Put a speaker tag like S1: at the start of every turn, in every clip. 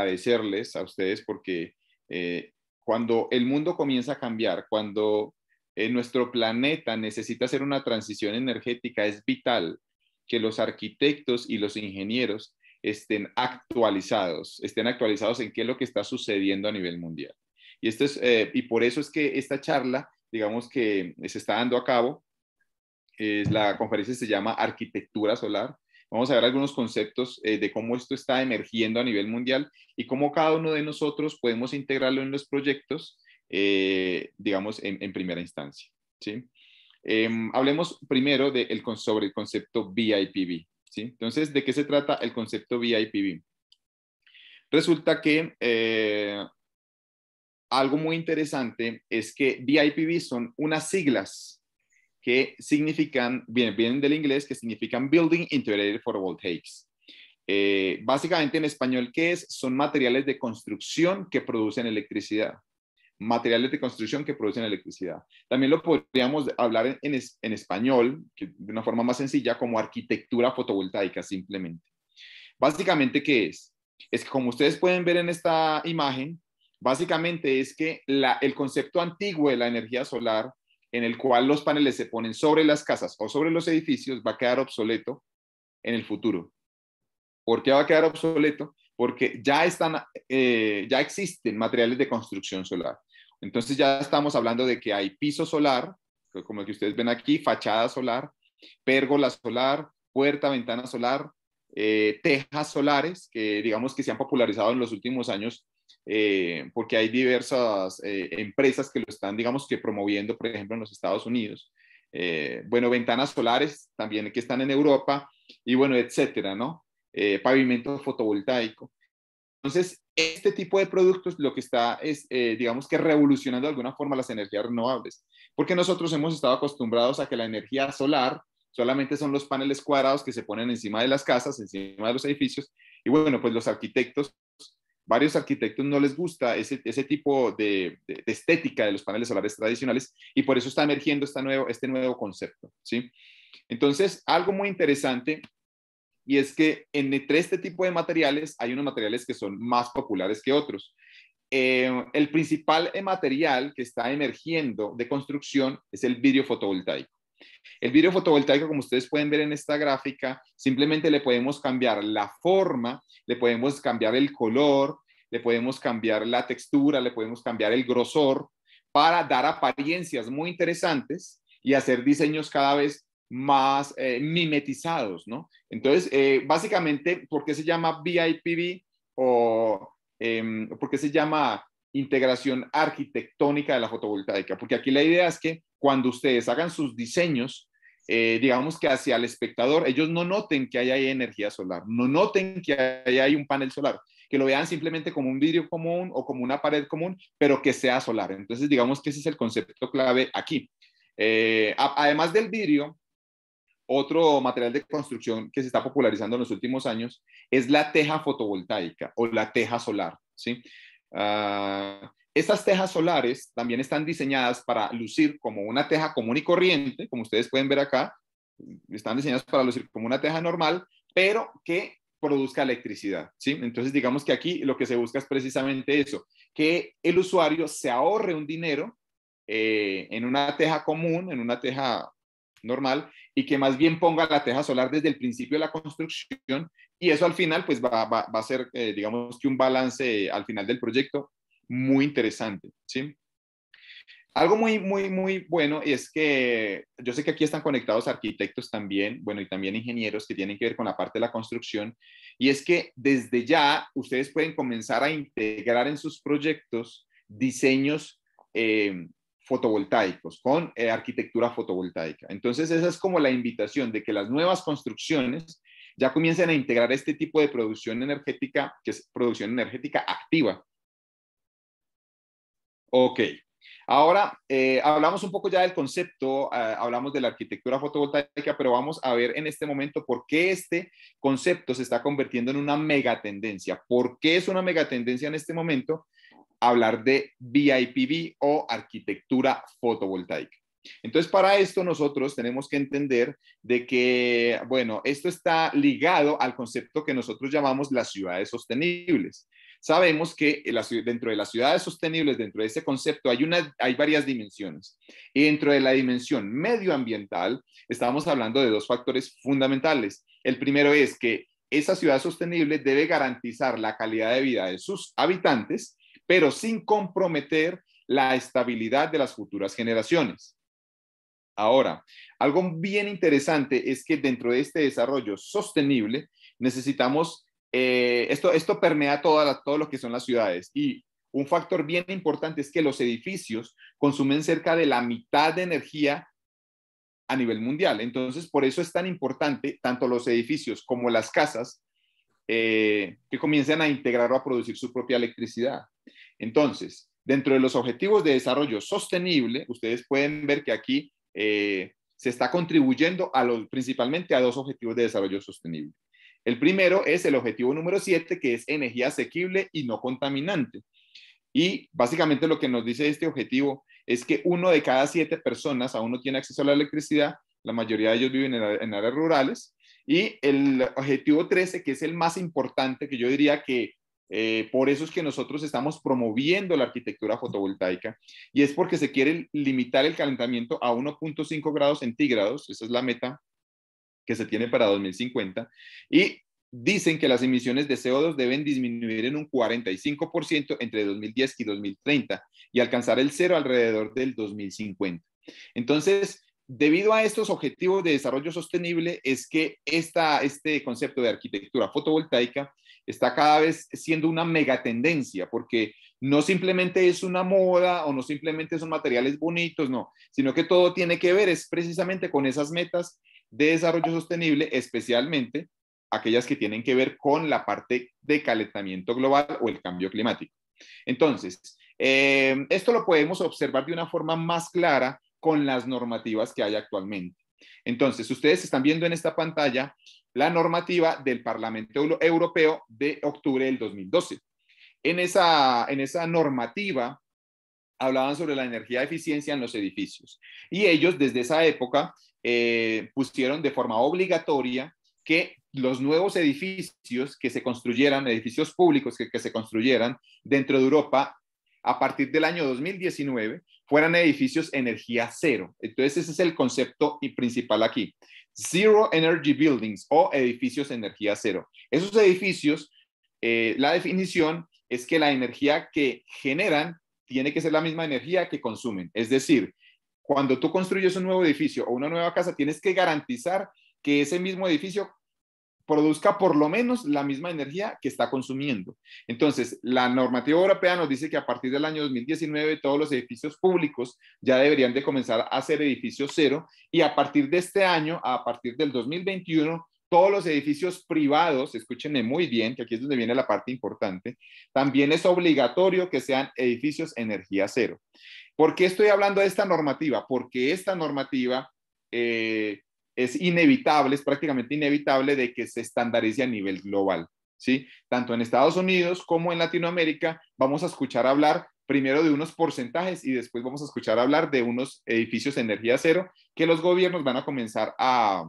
S1: agradecerles a ustedes porque eh, cuando el mundo comienza a cambiar, cuando eh, nuestro planeta necesita hacer una transición energética, es vital que los arquitectos y los ingenieros estén actualizados, estén actualizados en qué es lo que está sucediendo a nivel mundial. Y, esto es, eh, y por eso es que esta charla, digamos que se está dando a cabo, es, la conferencia se llama Arquitectura Solar, Vamos a ver algunos conceptos eh, de cómo esto está emergiendo a nivel mundial y cómo cada uno de nosotros podemos integrarlo en los proyectos, eh, digamos, en, primera instancia. ¿sí? Em, hablemos primero de sobre el concepto VIPV. ¿sí? Entonces, ¿de qué se trata el concepto VIPV? Resulta que eh, algo muy interesante es que VIPV son unas siglas que significan, vienen, del inglés, que significan Building Integrated Photovoltaics. Eh, básicamente en español, ¿qué es? Son materiales de construcción que producen electricidad. Materiales de construcción que producen electricidad. También lo podríamos hablar en, español, de una forma más sencilla, como arquitectura fotovoltaica, simplemente. Básicamente, ¿qué es? Es que como ustedes pueden ver en esta imagen, básicamente es que la, el concepto antiguo de la energía solar en el cual los paneles se ponen sobre las casas o sobre los edificios va a quedar obsoleto en el futuro. ¿Por qué va a quedar obsoleto? Porque ya, están, eh, ya existen materiales de construcción solar. Entonces ya estamos hablando de que hay piso solar, pues, como el que ustedes ven aquí, fachada solar, pérgola solar, puerta, ventana solar, eh, tejas solares, que digamos que se han popularizado en los últimos años eh, porque hay diversas eh, empresas que lo están, digamos que promoviendo, por ejemplo, en los Estados Unidos. Eh, bueno, ventanas solares también que están en Europa y bueno, etcétera, ¿no? pavimento fotovoltaico. Entonces, este tipo de productos lo que está es, digamos que revolucionando de alguna forma las energías renovables, porque nosotros hemos estado acostumbrados a que la energía solar solamente son los paneles cuadrados que se ponen encima de las casas, encima de los edificios, y bueno, pues los arquitectos varios arquitectos no les gusta ese, tipo de, estética de los paneles solares tradicionales y por eso está emergiendo nuevo, este nuevo concepto. ¿sí? Entonces, algo muy interesante y es que entre este tipo de materiales hay unos materiales que son más populares que otros. Eh, el principal material que está emergiendo de construcción es el vidrio fotovoltaico. El vidrio fotovoltaico, como ustedes pueden ver en esta gráfica, simplemente le podemos cambiar la forma, le podemos cambiar el color, le podemos cambiar la textura, le podemos cambiar el grosor para dar apariencias muy interesantes y hacer diseños cada vez más eh, mimetizados, ¿no? Entonces, eh, básicamente, ¿por qué se llama VIPV o em, por qué se llama integración arquitectónica de la fotovoltaica, porque aquí la idea es que cuando ustedes hagan sus diseños, eh, digamos que hacia el espectador, ellos no noten que haya hay energía solar, no noten que haya hay un panel solar, que lo vean simplemente como un vidrio común o como una pared común, pero que sea solar. Entonces, digamos que ese es el concepto clave aquí. Eh, además del vidrio, otro material de construcción que se está popularizando en los últimos años es la teja fotovoltaica o la teja solar, ¿sí? Ah, estas tejas solares también están diseñadas para lucir como una teja común y corriente, como ustedes pueden ver acá, están diseñadas para lucir como una teja normal, pero que produzca electricidad, ¿sí? Entonces, digamos que aquí lo que se busca es precisamente eso, que el usuario se ahorre un dinero eh, en una teja común, en una teja normal, y que más bien ponga la teja solar desde el principio de la construcción y eso al final, pues va, a ser, eh, digamos que un balance al final del proyecto muy interesante, Algo muy, muy, muy bueno es que yo sé que aquí están conectados arquitectos también, bueno, y también ingenieros que tienen que ver con la parte de la construcción, y es que desde ya ustedes pueden comenzar a integrar en sus proyectos diseños eh, fotovoltaicos, con eh, arquitectura fotovoltaica. Entonces, esa es como la invitación de que las nuevas construcciones ya comiencen a integrar este tipo de producción energética, que es producción energética activa. Ok. Ahora, eh, hablamos un poco ya del concepto, eh, hablamos de la arquitectura fotovoltaica, pero vamos a ver en este momento por qué este concepto se está convirtiendo en una megatendencia. ¿Por qué es una megatendencia en este momento hablar de VIPV o arquitectura fotovoltaica? Entonces, para esto nosotros tenemos que entender de que, bueno, esto está ligado al concepto que nosotros llamamos las ciudades sostenibles. Sabemos que dentro de las ciudades sostenibles, dentro de ese concepto, hay, hay varias dimensiones. Y dentro de la dimensión medioambiental, estamos hablando de dos factores fundamentales. El primero es que esa ciudad sostenible debe garantizar la calidad de vida de sus habitantes, pero sin comprometer la estabilidad de las futuras generaciones. Ahora, algo bien interesante es que dentro de este desarrollo sostenible necesitamos, eh, esto, esto permea toda todo lo que son las ciudades y un factor bien importante es que los edificios consumen cerca de la mitad de energía a nivel mundial. Entonces, por eso es tan importante tanto los edificios como las casas eh, que comiencen a integrar o a producir su propia electricidad. Entonces, dentro de los objetivos de desarrollo sostenible, ustedes pueden ver que aquí eh, se está contribuyendo a los, principalmente a dos objetivos de desarrollo sostenible. El primero es el objetivo número 7, que es energía asequible y no contaminante. Y básicamente lo que nos dice este objetivo es que uno de cada siete personas aún no tiene acceso a la electricidad, la mayoría de ellos viven en, áreas rurales, y el objetivo 13, que es el más importante, que yo diría que eh, por eso es que nosotros estamos promoviendo la arquitectura fotovoltaica y es porque se quiere limitar el calentamiento a 1.5 grados centígrados, esa es la meta que se tiene para 2050, y dicen que las emisiones de CO2 deben disminuir en un 45% entre 2010 y 2030 y alcanzar el cero alrededor del 2050. Entonces, debido a estos objetivos de desarrollo sostenible es que esta, este concepto de arquitectura fotovoltaica está cada vez siendo una mega tendencia porque no simplemente es una moda o no simplemente son materiales bonitos, no, sino que todo tiene que ver es precisamente con esas metas de desarrollo sostenible, especialmente aquellas que tienen que ver con la parte de calentamiento global o el cambio climático. Entonces, eh, esto lo podemos observar de una forma más clara con las normativas que hay actualmente. Entonces, ustedes están viendo en esta pantalla la normativa del Parlamento Europeo de octubre del 2012. En esa, normativa hablaban sobre la energía de eficiencia en los edificios y ellos desde esa época eh, pusieron de forma obligatoria que los nuevos edificios que se construyeran, edificios públicos que, que se construyeran dentro de Europa a partir del año 2019 fueran edificios energía cero. Entonces ese es el concepto principal aquí. Zero Energy Buildings o edificios energía cero. Esos edificios, eh, la definición es que la energía que generan tiene que ser la misma energía que consumen. Es decir, cuando tú construyes un nuevo edificio o una nueva casa, tienes que garantizar que ese mismo edificio produzca por lo menos la misma energía que está consumiendo. Entonces, la normativa europea nos dice que a partir del año 2019 todos los edificios públicos ya deberían de comenzar a ser edificios cero y a partir de este año, a partir del 2021, todos los edificios privados, escúchenme muy bien, que aquí es donde viene la parte importante, también es obligatorio que sean edificios energía cero. ¿Por qué estoy hablando de esta normativa? Porque esta normativa... Eh, es inevitable, es prácticamente inevitable de que se estandarice a nivel global. ¿Sí? Tanto en Estados Unidos como en Latinoamérica vamos a escuchar hablar primero de unos porcentajes y después vamos a escuchar hablar de unos edificios de energía cero que los gobiernos van a comenzar a,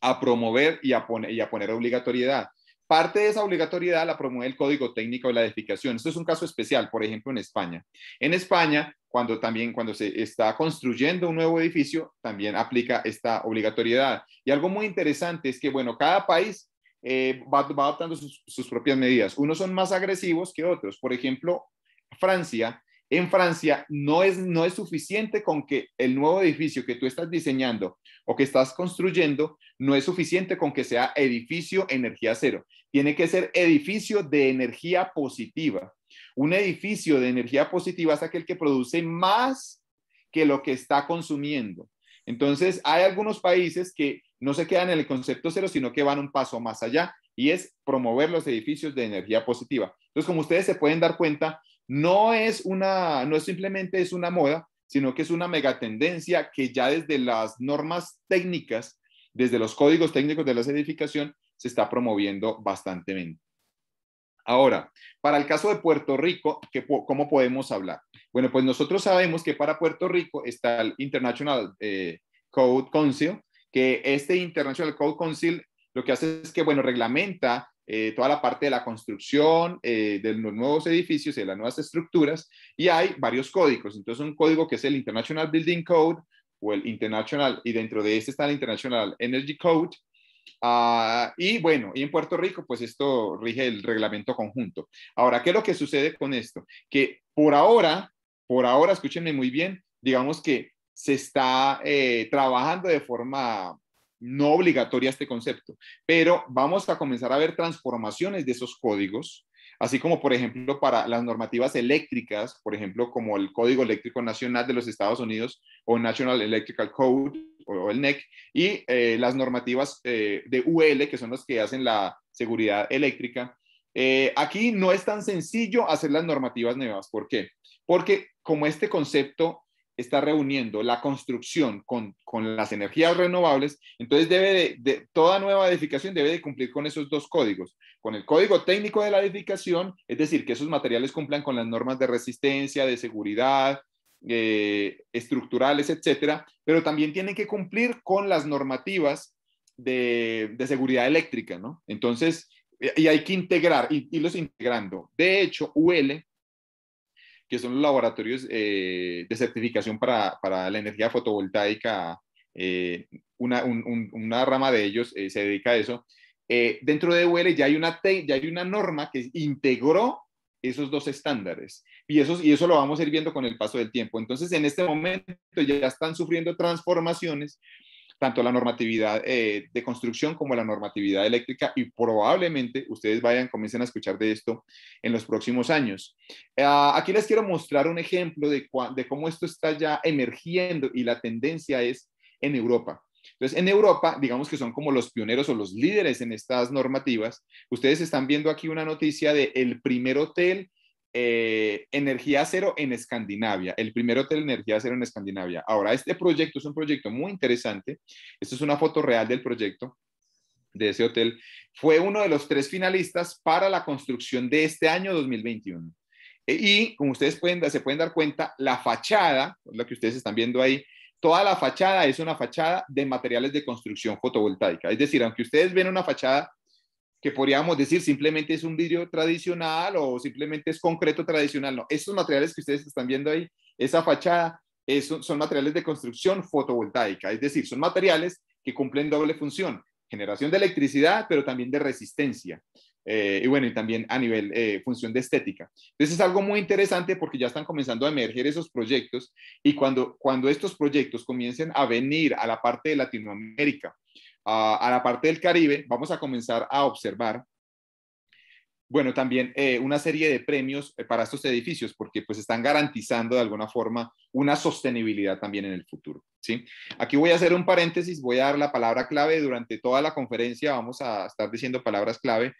S1: a promover y a, poner, y a poner obligatoriedad. Parte de esa obligatoriedad la promueve el Código Técnico de la Edificación. Esto es un caso especial, por ejemplo, en España. En España, cuando también cuando se está construyendo un nuevo edificio, también aplica esta obligatoriedad. Y algo muy interesante es que, bueno, cada país eh, va, va, adoptando sus, propias medidas. Unos son más agresivos que otros. Por ejemplo, Francia. En Francia no es, no es suficiente con que el nuevo edificio que tú estás diseñando o que estás construyendo, no es suficiente con que sea edificio energía cero. Tiene que ser edificio de energía positiva. Un edificio de energía positiva es aquel que produce más que lo que está consumiendo. Entonces, hay algunos países que no se quedan en el concepto cero, sino que van un paso más allá y es promover los edificios de energía positiva. Entonces, como ustedes se pueden dar cuenta, no es una, no es simplemente es una moda, sino que es una megatendencia que ya desde las normas técnicas, desde los códigos técnicos de la edificación, se está promoviendo bastante. Ahora, para el caso de Puerto Rico, ¿cómo podemos hablar? Bueno, pues nosotros sabemos que para Puerto Rico está el International eh, Code Council, que este International Code Council lo que hace es que, bueno, reglamenta eh, toda la parte de la construcción eh, de los nuevos edificios y de las nuevas estructuras, y hay varios códigos. Entonces, un código que es el International Building Code o el International, y dentro de este está el International Energy Code, Ah, y bueno, y en Puerto Rico, pues esto rige el reglamento conjunto. Ahora, ¿qué es lo que sucede con esto? Que por ahora, por ahora, escúchenme muy bien, digamos que se está eh, trabajando de forma no obligatoria este concepto, pero vamos a comenzar a ver transformaciones de esos códigos así como por ejemplo para las normativas eléctricas, por ejemplo como el Código Eléctrico Nacional de los Estados Unidos o National Electrical Code o el NEC, y eh, las normativas eh, de UL, que son las que hacen la seguridad eléctrica. Eh, aquí no es tan sencillo hacer las normativas nuevas. ¿Por qué? Porque como este concepto está reuniendo la construcción con, las energías renovables, entonces debe de, toda nueva edificación debe de cumplir con esos dos códigos, con el código técnico de la edificación, es decir, que esos materiales cumplan con las normas de resistencia, de seguridad, eh, estructurales, etcétera, pero también tienen que cumplir con las normativas de, seguridad eléctrica, ¿no? Entonces, y hay que integrar, y, los integrando. De hecho, UL que son los laboratorios eh, de certificación para, para, la energía fotovoltaica. Eh, una, una, rama de ellos eh, se dedica a eso. dentro de UL ya hay, una ya hay una norma que integró esos dos estándares y, esos, y eso lo vamos a ir viendo con el paso del tiempo. Entonces, en este momento ya están sufriendo transformaciones tanto la normatividad eh, de construcción como la normatividad eléctrica y probablemente ustedes vayan, comiencen a escuchar de esto en los próximos años. Ah, aquí les quiero mostrar un ejemplo de, de cómo esto está ya emergiendo y la tendencia es en Europa. Entonces, en Europa, digamos que son como los pioneros o los líderes en estas normativas. Ustedes están viendo aquí una noticia de el primer hotel eh, Energía Cero en Escandinavia, el primer hotel Energía Cero en Escandinavia. Ahora, este proyecto es un proyecto muy interesante. Esta es una foto real del proyecto de ese hotel. Fue uno de los tres finalistas para la construcción de este año 2021. E, y como ustedes pueden, se pueden dar cuenta, la fachada, lo que ustedes están viendo ahí, toda la fachada es una fachada de materiales de construcción fotovoltaica. Es decir, aunque ustedes ven una fachada que podríamos decir simplemente es un vidrio tradicional o simplemente es concreto tradicional. No, estos materiales que ustedes están viendo ahí, esa fachada, es, eh, son materiales de construcción fotovoltaica, es decir, son materiales que cumplen doble función, generación de electricidad, pero también de resistencia. Eh, y bueno, y también a nivel eh, función de estética. Entonces es algo muy interesante porque ya están comenzando a emerger esos proyectos y cuando, cuando estos proyectos comiencen a venir a la parte de Latinoamérica, a, la parte del Caribe, vamos a comenzar a observar bueno, también eh, una serie de premios eh, para estos edificios, porque pues están garantizando de alguna forma una sostenibilidad también en el futuro, ¿sí? Aquí voy a hacer un paréntesis, voy a dar la palabra clave durante toda la conferencia, vamos a estar diciendo palabras clave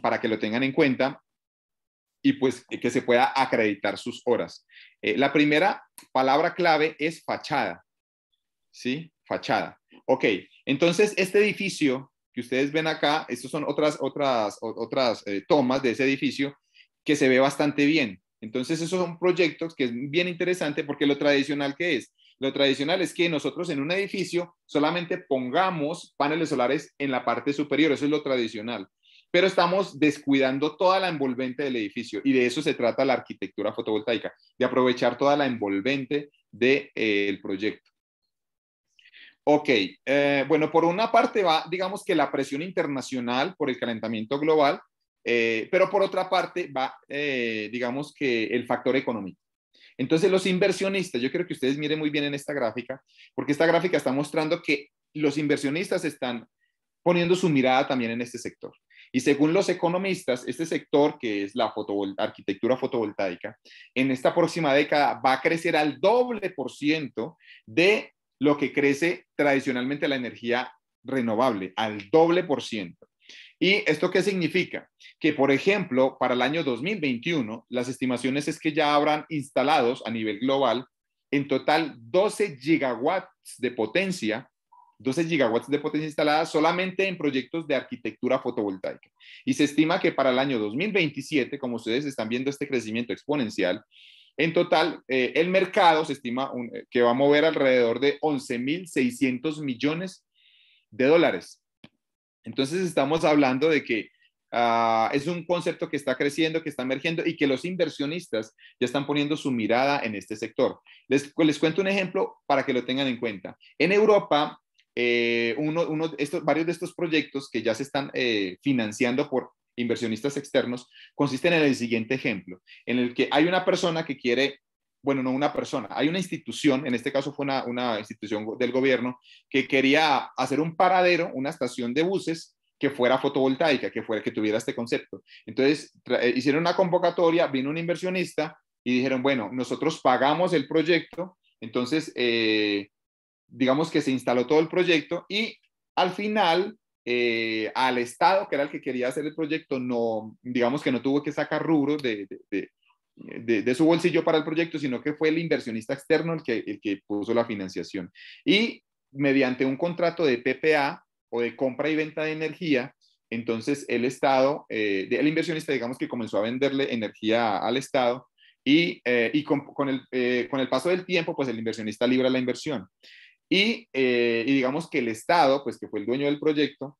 S1: para que lo tengan en cuenta y pues eh, que se pueda acreditar sus horas. la primera palabra clave es fachada, ¿sí? Fachada. Ok, entonces este edificio que ustedes ven acá, estos son otras, otras, otras eh, tomas de ese edificio que se ve bastante bien. Entonces esos son proyectos que es bien interesante porque lo tradicional que es, lo tradicional es que nosotros en un edificio solamente pongamos paneles solares en la parte superior, eso es lo tradicional, pero estamos descuidando toda la envolvente del edificio y de eso se trata la arquitectura fotovoltaica, de aprovechar toda la envolvente del eh, proyecto. Ok, eh, bueno, por una parte va, digamos que la presión internacional por el calentamiento global, eh, pero por otra parte va, eh, digamos que el factor económico. Entonces los inversionistas, yo creo que ustedes miren muy bien en esta gráfica, porque esta gráfica está mostrando que los inversionistas están poniendo su mirada también en este sector. Y según los economistas, este sector, que es la arquitectura fotovoltaica, en esta próxima década va a crecer al doble por ciento de lo que crece tradicionalmente la energía renovable, al doble por ciento. ¿Y esto qué significa? Que, por ejemplo, para el año 2021, las estimaciones es que ya habrán instalados a nivel global en total 12 gigawatts de potencia, 12 gigawatts de potencia instalada solamente en proyectos de arquitectura fotovoltaica. Y se estima que para el año 2027, como ustedes están viendo este crecimiento exponencial, en total, eh, el mercado se estima eh, que va a mover alrededor de 11.600 millones de dólares. Entonces estamos hablando de que ah, es un concepto que está creciendo, que está emergiendo y que los inversionistas ya están poniendo su mirada en este sector. Les, cuento un ejemplo para que lo tengan en cuenta. En Europa, eh, uno, estos, varios de estos proyectos que ya se están financiando por inversionistas externos, consisten en el siguiente ejemplo, en el que hay una persona que quiere, bueno, no una persona, hay una institución, en este caso fue una, institución del gobierno, que quería hacer un paradero, una estación de buses que fuera fotovoltaica, que fuera que tuviera este concepto. Entonces, eh, hicieron una convocatoria, vino un inversionista y dijeron, bueno, nosotros pagamos el proyecto, entonces, eh, digamos que se instaló todo el proyecto y al final eh, al Estado, que era el que quería hacer el proyecto, no, digamos que no tuvo que sacar rubros de, su bolsillo para el proyecto, sino que fue el inversionista externo el que, el que puso la financiación. Y mediante un contrato de PPA o de compra y venta de energía, entonces el Estado, eh, el inversionista, digamos que comenzó a venderle energía al Estado y, eh, y el, con el paso del tiempo, pues el inversionista libra la inversión. Eh, y, digamos que el Estado, pues que fue el dueño del proyecto,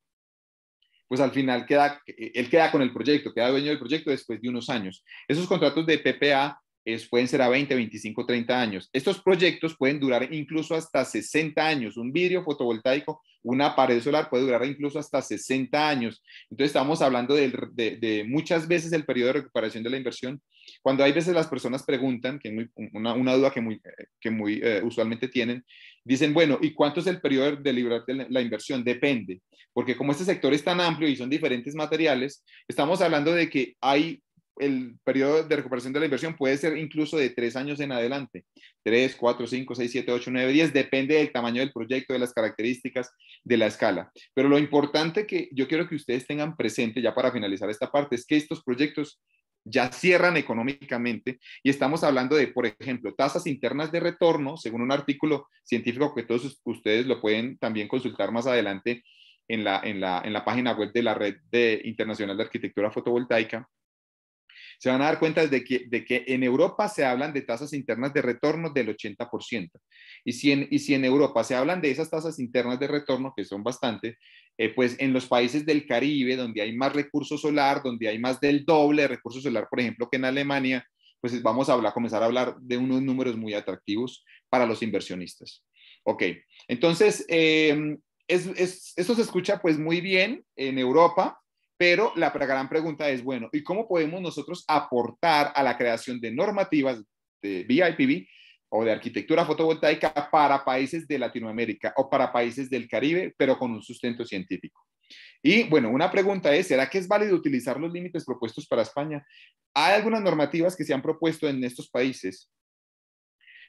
S1: pues al final queda, eh, él queda con el proyecto, queda dueño del proyecto después de unos años. Esos contratos de PPA pueden ser a 20, 25, 30 años. Estos proyectos pueden durar incluso hasta 60 años. Un vidrio fotovoltaico, una pared solar puede durar incluso hasta 60 años. Entonces estamos hablando de muchas veces el periodo de recuperación de la inversión cuando hay veces las personas preguntan, que una, duda que muy, eh, que muy eh, usualmente tienen, dicen, bueno, ¿y cuánto es el periodo de liberar la inversión? Depende, porque como este sector es tan amplio y son diferentes materiales, estamos hablando de que hay el periodo de recuperación de la inversión puede ser incluso de tres años en adelante, tres, cuatro, cinco, seis, siete, ocho, nueve, diez, depende del tamaño del proyecto, de las características, de la escala. Pero lo importante que yo quiero que ustedes tengan presente ya para finalizar esta parte es que estos proyectos ya cierran económicamente y estamos hablando de, por ejemplo, tasas internas de retorno, según un artículo científico que todos ustedes lo pueden también consultar más adelante en la, página web de la Red de, Internacional de Arquitectura Fotovoltaica, se van a dar cuenta de que, en Europa se hablan de tasas internas de retorno del 80%. Y si, en, y si en Europa se hablan de esas tasas internas de retorno, que son bastante, eh, pues en los países del Caribe, donde hay más recursos solar, donde hay más del doble de recurso solar, por ejemplo, que en Alemania, pues vamos a hablar, comenzar a hablar de unos números muy atractivos para los inversionistas. Ok, entonces, em, esto se escucha pues muy bien en Europa, pero la gran pregunta es, bueno, ¿y cómo podemos nosotros aportar a la creación de normativas de vipb? o de arquitectura fotovoltaica para países de Latinoamérica o para países del Caribe, pero con un sustento científico. Y bueno, una pregunta es, ¿será que es válido utilizar los límites propuestos para España? Hay algunas normativas que se han propuesto en estos países,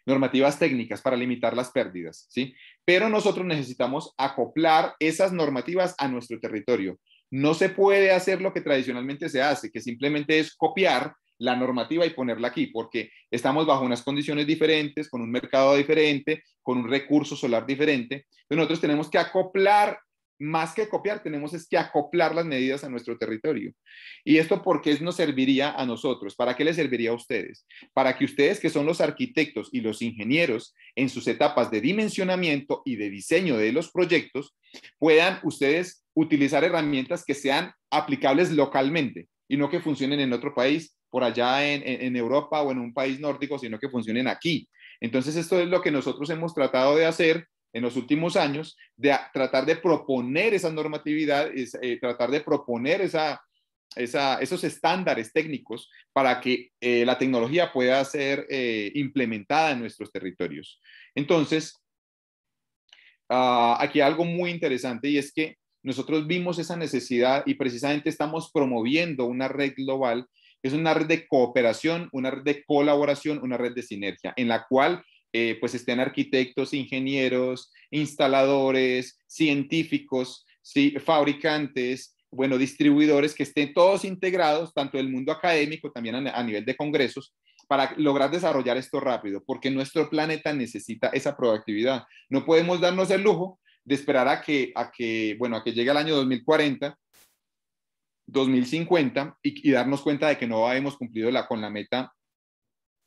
S1: normativas técnicas para limitar las pérdidas, ¿sí? Pero nosotros necesitamos acoplar esas normativas a nuestro territorio. No se puede hacer lo que tradicionalmente se hace, que simplemente es copiar la normativa y ponerla aquí, porque estamos bajo unas condiciones diferentes, con un mercado diferente, con un recurso solar diferente. nosotros tenemos que acoplar, más que copiar, tenemos es que acoplar las medidas a nuestro territorio. ¿Y esto por qué nos serviría a nosotros? ¿Para qué les serviría a ustedes? Para que ustedes, que son los arquitectos y los ingenieros, en sus etapas de dimensionamiento y de diseño de los proyectos, puedan ustedes utilizar herramientas que sean aplicables localmente y no que funcionen en otro país por allá en, Europa o en un país nórdico, sino que funcionen aquí. Entonces, esto es lo que nosotros hemos tratado de hacer en los últimos años, de tratar de proponer esa normatividad, es, eh, tratar de proponer esa, esos estándares técnicos para que eh, la tecnología pueda ser eh, implementada en nuestros territorios. Entonces, ah, aquí algo muy interesante y es que nosotros vimos esa necesidad y precisamente estamos promoviendo una red global es una red de cooperación, una red de colaboración, una red de sinergia, en la cual eh, pues estén arquitectos, ingenieros, instaladores, científicos, fabricantes, bueno, distribuidores que estén todos integrados, tanto del mundo académico, también a, nivel de congresos, para lograr desarrollar esto rápido, porque nuestro planeta necesita esa productividad. No podemos darnos el lujo de esperar a que, bueno, a que llegue el año 2040 2050 y, darnos cuenta de que no hemos cumplido la, con la meta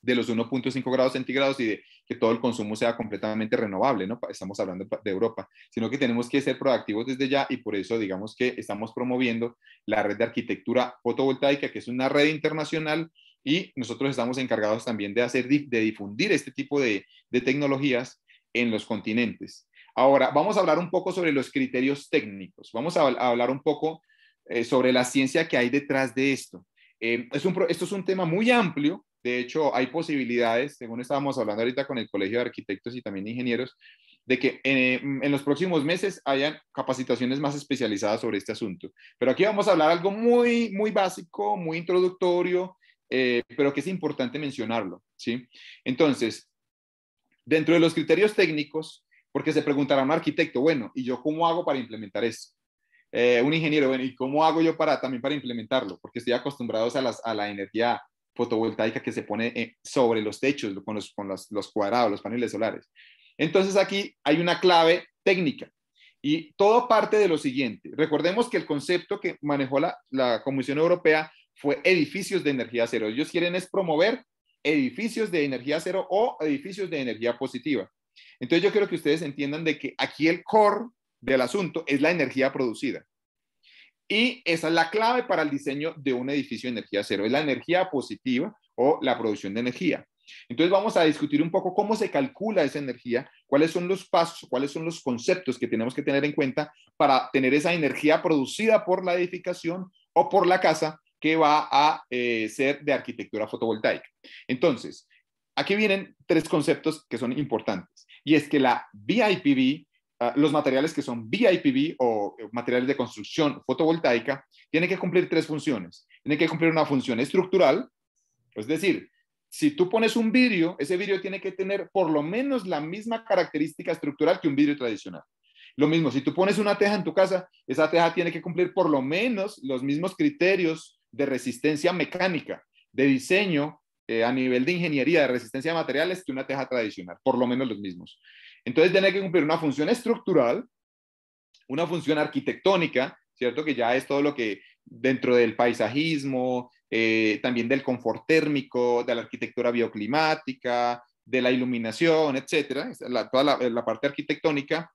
S1: de los 1.5 grados centígrados y de que todo el consumo sea completamente renovable, ¿no? Estamos hablando de Europa, sino que tenemos que ser proactivos desde ya y por eso digamos que estamos promoviendo la red de arquitectura fotovoltaica, que es una red internacional y nosotros estamos encargados también de hacer, de difundir este tipo de, tecnologías en los continentes. Ahora, vamos a hablar un poco sobre los criterios técnicos. Vamos a hablar un poco eh, sobre la ciencia que hay detrás de esto. Em, es esto es un tema muy amplio, de hecho hay posibilidades, según estábamos hablando ahorita con el Colegio de Arquitectos y también de Ingenieros, de que em, en, los próximos meses hayan capacitaciones más especializadas sobre este asunto. Pero aquí vamos a hablar algo muy, muy básico, muy introductorio, eh, pero que es importante mencionarlo, ¿sí? Entonces, dentro de los criterios técnicos, porque se preguntará un arquitecto, bueno, ¿y yo cómo hago para implementar esto? Eh, un ingeniero, bueno, ¿y cómo hago yo para también para implementarlo? Porque estoy acostumbrado a, las, a la energía fotovoltaica que se pone eh, sobre los techos, con, los, con los, cuadrados, los paneles solares. Entonces aquí hay una clave técnica y todo parte de lo siguiente. Recordemos que el concepto que manejó la, la Comisión Europea fue edificios de energía cero. Ellos quieren es promover edificios de energía cero o edificios de energía positiva. Entonces yo quiero que ustedes entiendan de que aquí el core del asunto es la energía producida. Y esa es la clave para el diseño de un edificio de energía cero, es la energía positiva o la producción de energía. Entonces vamos a discutir un poco cómo se calcula esa energía, cuáles son los pasos, cuáles son los conceptos que tenemos que tener en cuenta para tener esa energía producida por la edificación o por la casa que va a eh, ser de arquitectura fotovoltaica. Entonces, aquí vienen tres conceptos que son importantes y es que la VIPV Ah, los materiales que son BIPV o eh, materiales de construcción fotovoltaica tienen que cumplir tres funciones. Tienen que cumplir una función estructural, es decir, si tú pones un vidrio, ese vidrio tiene que tener por lo menos la misma característica estructural que un vidrio tradicional. Lo mismo, si tú pones una teja en tu casa, esa teja tiene que cumplir por lo menos los mismos criterios de resistencia mecánica, de diseño eh, a nivel de ingeniería, de resistencia de materiales que una teja tradicional, por lo menos los mismos. Entonces tiene que cumplir una función estructural, una función arquitectónica, ¿cierto? Que ya es todo lo que dentro del paisajismo, eh, también del confort térmico, de la arquitectura bioclimática, de la iluminación, etcétera, toda eh, la, parte arquitectónica.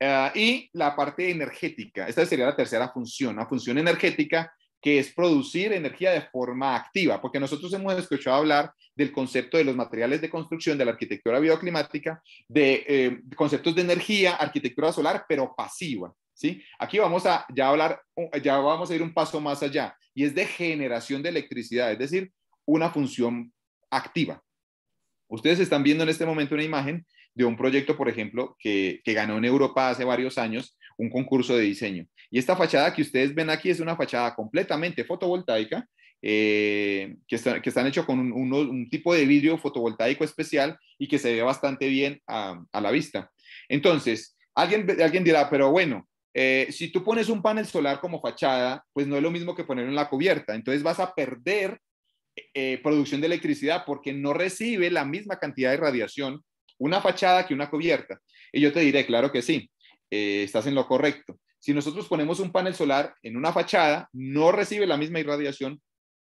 S1: Ah, y la parte energética, esta sería la tercera función, la función energética que es producir energía de forma activa, porque nosotros hemos escuchado hablar del concepto de los materiales de construcción, de la arquitectura bioclimática, de eh, conceptos de energía, arquitectura solar, pero pasiva. ¿sí? Aquí vamos a ya hablar, ya vamos a ir un paso más allá, y es de generación de electricidad, es decir, una función activa. Ustedes están viendo en este momento una imagen de un proyecto, por ejemplo, que ganó en Europa hace varios años, un concurso de diseño. Y esta fachada que ustedes ven aquí es una fachada completamente fotovoltaica, eh, que, que, están hechos con un, tipo de vidrio fotovoltaico especial y que se ve bastante bien a, la vista. Entonces, alguien, alguien dirá, pero bueno, eh, si tú pones un panel solar como fachada, pues no es lo mismo que ponerlo en la cubierta, entonces vas a perder eh, producción de electricidad porque no recibe la misma cantidad de radiación una fachada que una cubierta. Y yo te diré, claro que sí. Eh, estás en lo correcto. Si nosotros ponemos un panel solar en una fachada, no recibe la misma irradiación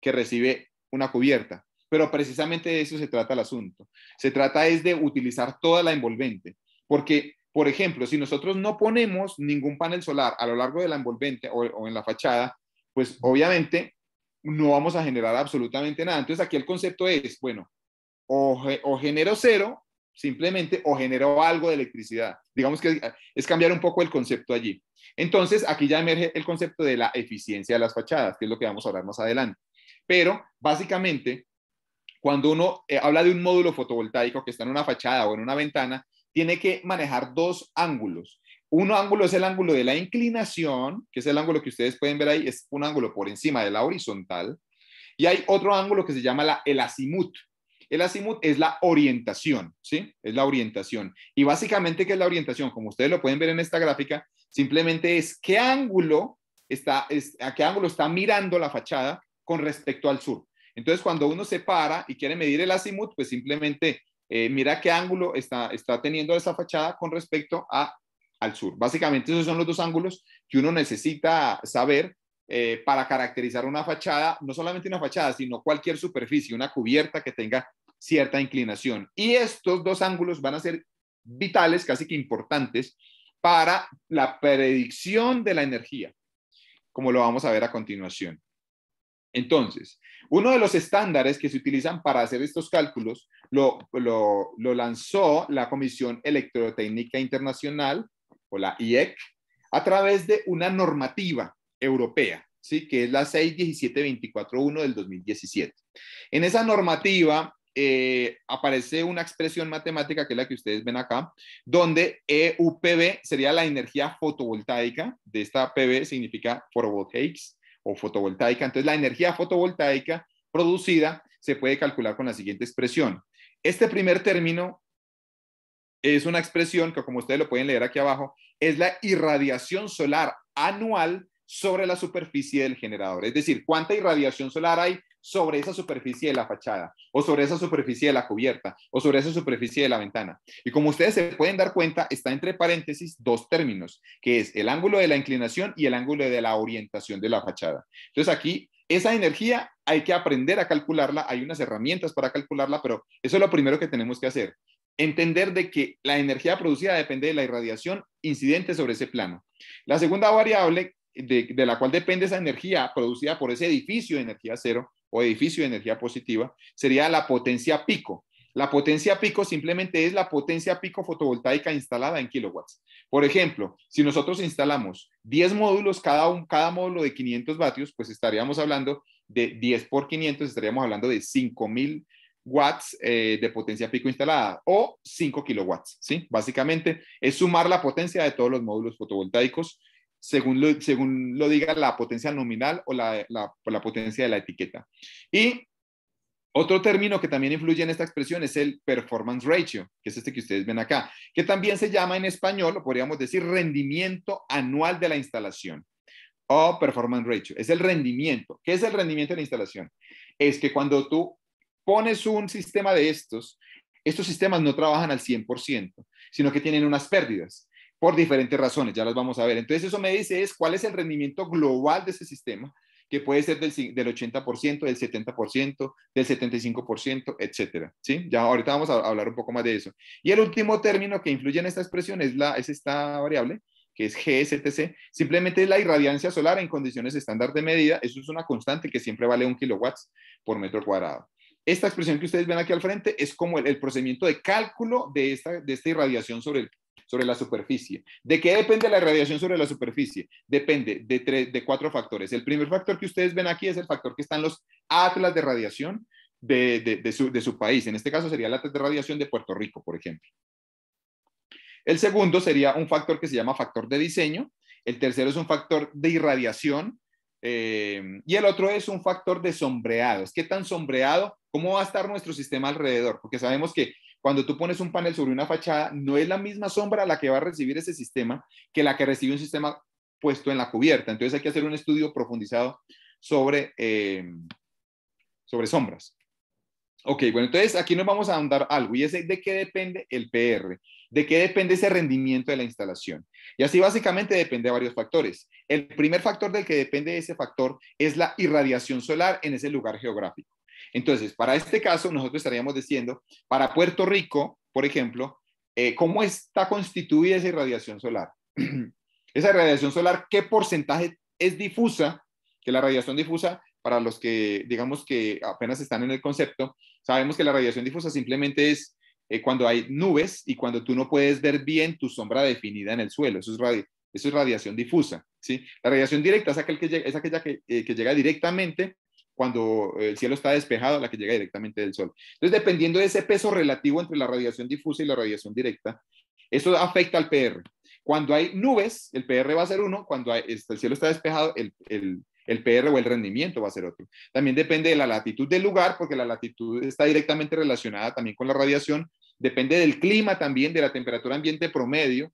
S1: que recibe una cubierta. Pero precisamente de eso se trata el asunto. Se trata es de utilizar toda la envolvente, porque, por ejemplo, si nosotros no ponemos ningún panel solar a lo largo de la envolvente o, en la fachada, pues obviamente no vamos a generar absolutamente nada. Entonces aquí el concepto es, bueno, o, o genero cero simplemente o generó algo de electricidad. Digamos que es cambiar un poco el concepto allí. Entonces, aquí ya emerge el concepto de la eficiencia de las fachadas, que es lo que vamos a hablar más adelante. Pero básicamente, cuando uno eh, habla de un módulo fotovoltaico que está en una fachada o en una ventana, tiene que manejar dos ángulos. Un ángulo es el ángulo de la inclinación, que es el ángulo que ustedes pueden ver ahí, es un ángulo por encima de la horizontal. Y hay otro ángulo que se llama la, el azimut, el azimut es la orientación, ¿sí? Es la orientación. Y básicamente, ¿qué es la orientación? Como ustedes lo pueden ver en esta gráfica, simplemente es qué ángulo está, a qué ángulo está mirando la fachada con respecto al sur. Entonces, cuando uno se para y quiere medir el azimut, pues simplemente eh, mira qué ángulo está, está teniendo esa fachada con respecto a, al sur. Básicamente, esos son los dos ángulos que uno necesita saber eh, para caracterizar una fachada, no solamente una fachada, sino cualquier superficie, una cubierta que tenga cierta inclinación. Y estos dos ángulos van a ser vitales, casi que importantes, para la predicción de la energía, como lo vamos a ver a continuación. Entonces, uno de los estándares que se utilizan para hacer estos cálculos lo, lanzó la Comisión Electrotécnica Internacional, o la IEC, a través de una normativa europea, ¿sí? que es la 1 del 2017. En esa normativa eh, aparece una expresión matemática que es la que ustedes ven acá, donde EUPB sería la energía fotovoltaica, de esta PV significa photovoltaics o fotovoltaica, entonces la energía fotovoltaica producida se puede calcular con la siguiente expresión. Este primer término es una expresión que como ustedes lo pueden leer aquí abajo, es la irradiación solar anual sobre la superficie del generador. Es decir, cuánta irradiación solar hay sobre esa superficie de la fachada o sobre esa superficie de la cubierta o sobre esa superficie de la ventana. Y como ustedes se pueden dar cuenta, está entre paréntesis dos términos, que es el ángulo de la inclinación y el ángulo de la orientación de la fachada. Entonces aquí esa energía hay que aprender a calcularla, hay unas herramientas para calcularla, pero eso es lo primero que tenemos que hacer. Entender de que la energía producida depende de la irradiación incidente sobre ese plano. La segunda variable de, la cual depende esa energía producida por ese edificio de energía cero o edificio de energía positiva, sería la potencia pico. La potencia pico simplemente es la potencia pico fotovoltaica instalada en kilowatts. Por ejemplo, si nosotros instalamos 10 módulos, cada, un, cada módulo de 500 vatios, pues estaríamos hablando de 10 por 500, estaríamos hablando de 5000 watts eh, de potencia pico instalada o 5 kilowatts, ¿sí? Básicamente es sumar la potencia de todos los módulos fotovoltaicos según lo, según lo diga la potencia nominal o la, potencia de la etiqueta. Y otro término que también influye en esta expresión es el performance ratio, que es este que ustedes ven acá, que también se llama en español, podríamos decir, rendimiento anual de la instalación o performance ratio. Es el rendimiento. ¿Qué es el rendimiento de la instalación? Es que cuando tú pones un sistema de estos, estos sistemas no trabajan al 100%, sino que tienen unas pérdidas por diferentes razones, ya las vamos a ver. Entonces eso me dice es cuál es el rendimiento global de ese sistema, que puede ser del, del 80%, del 70%, del 75%, etcétera, ¿sí? Ya ahorita vamos a hablar un poco más de eso. Y el último término que influye en esta expresión es, la, es esta variable, que es GSTC, simplemente es la irradiancia solar en condiciones estándar de medida, eso es una constante que siempre vale un kilowatts por metro cuadrado. Esta expresión que ustedes ven aquí al frente es como el, procedimiento de cálculo de esta, de esta irradiación sobre el, sobre la superficie. ¿De qué depende la radiación sobre la superficie? Depende de, de cuatro factores. El primer factor que ustedes ven aquí es el factor que están los atlas de radiación de, su, país. En este caso sería el atlas de radiación de Puerto Rico, por ejemplo. El segundo sería un factor que se llama factor de diseño. El tercero es un factor de irradiación. Eh, y el otro es un factor de ¿Es ¿Qué tan sombreado? ¿Cómo va a estar nuestro sistema alrededor? Porque sabemos que cuando tú pones un panel sobre una fachada, no es la misma sombra la que va a recibir ese sistema que la que recibe un sistema puesto en la cubierta. Entonces hay que hacer un estudio profundizado sobre, eh, sobre sombras. Ok, bueno, entonces aquí nos vamos a ahondar algo y es de qué depende el PR, de qué depende ese rendimiento de la instalación. Y así básicamente depende de varios factores. El primer factor del que depende ese factor es la irradiación solar en ese lugar geográfico. Entonces, para este caso, nosotros estaríamos diciendo, para Puerto Rico, por ejemplo, eh, ¿cómo está constituida esa irradiación solar? esa radiación solar, ¿qué porcentaje es difusa? Que la radiación difusa, para los que digamos que apenas están en el concepto, sabemos que la radiación difusa simplemente es eh, cuando hay nubes y cuando tú no puedes ver bien tu sombra definida en el suelo. Eso es, radiación difusa. ¿sí? La radiación directa es, aquella eh, que llega directamente cuando el cielo está despejado la que llega directamente del sol. Entonces, dependiendo de ese peso relativo entre la radiación difusa y la radiación directa, eso afecta al PR. Cuando hay nubes, el PR va a ser uno, cuando este, el cielo está despejado, el, el, el PR o el rendimiento va a ser otro. También depende de la latitud del lugar, porque la latitud está directamente relacionada también con la radiación, depende del clima también, de la temperatura ambiente promedio.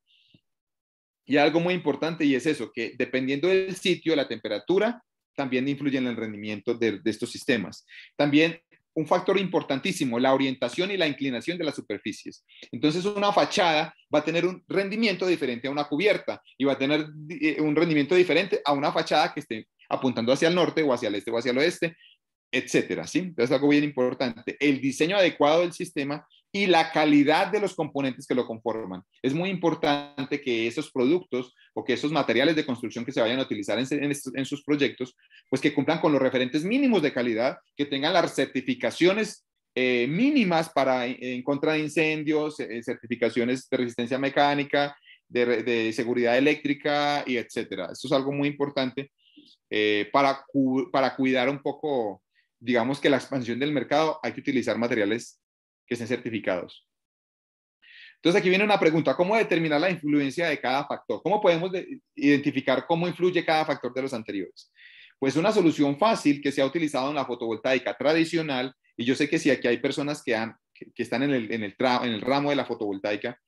S1: Y algo muy importante y es eso, que dependiendo del sitio, la temperatura también influyen en el rendimiento de, estos sistemas. También un factor importantísimo, la orientación y la inclinación de las superficies. Entonces, una fachada va a tener un rendimiento diferente a una cubierta y va a tener eh, un rendimiento diferente a una fachada que esté apuntando hacia el norte o hacia el este o hacia el oeste, etcétera, ¿sí? Entonces, algo bien importante, el diseño adecuado del sistema y la calidad de los componentes que lo conforman. Es muy importante que esos productos o que esos materiales de construcción que se vayan a utilizar en, sus proyectos, pues que cumplan con los referentes mínimos de calidad, que tengan las certificaciones eh, mínimas para eh, en contra de incendios, eh, certificaciones de resistencia mecánica, de, seguridad eléctrica y etcétera. Esto es algo muy importante para, para cuidar un poco, digamos que la expansión del mercado, hay que utilizar materiales que estén certificados. Entonces aquí viene una pregunta, ¿cómo determinar la influencia de cada factor? ¿Cómo podemos identificar cómo influye cada factor de los anteriores? Pues una solución fácil que se ha utilizado en la fotovoltaica tradicional, y yo sé que si aquí hay personas que, están en el, ramo de la fotovoltaica,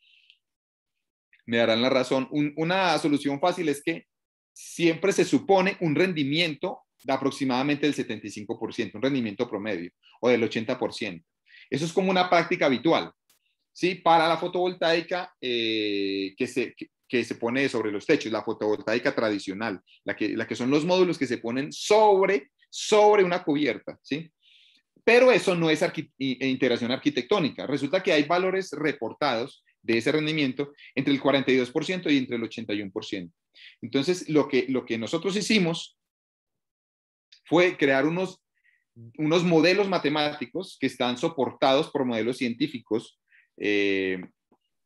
S1: me darán la razón. una solución fácil es que siempre se supone un rendimiento de aproximadamente el 75%, un rendimiento promedio o del 80%. Eso es como una práctica habitual, ¿sí? Para la fotovoltaica eh, que, se, que, se pone sobre los techos, la fotovoltaica tradicional, la que, la que son los módulos que se ponen sobre, sobre una cubierta, ¿sí? Pero eso no es e integración arquitectónica. Resulta que hay valores reportados de ese rendimiento entre el 42% y entre el 81%. Entonces, lo que, lo que nosotros hicimos fue crear unos unos modelos matemáticos que están soportados por modelos científicos eh,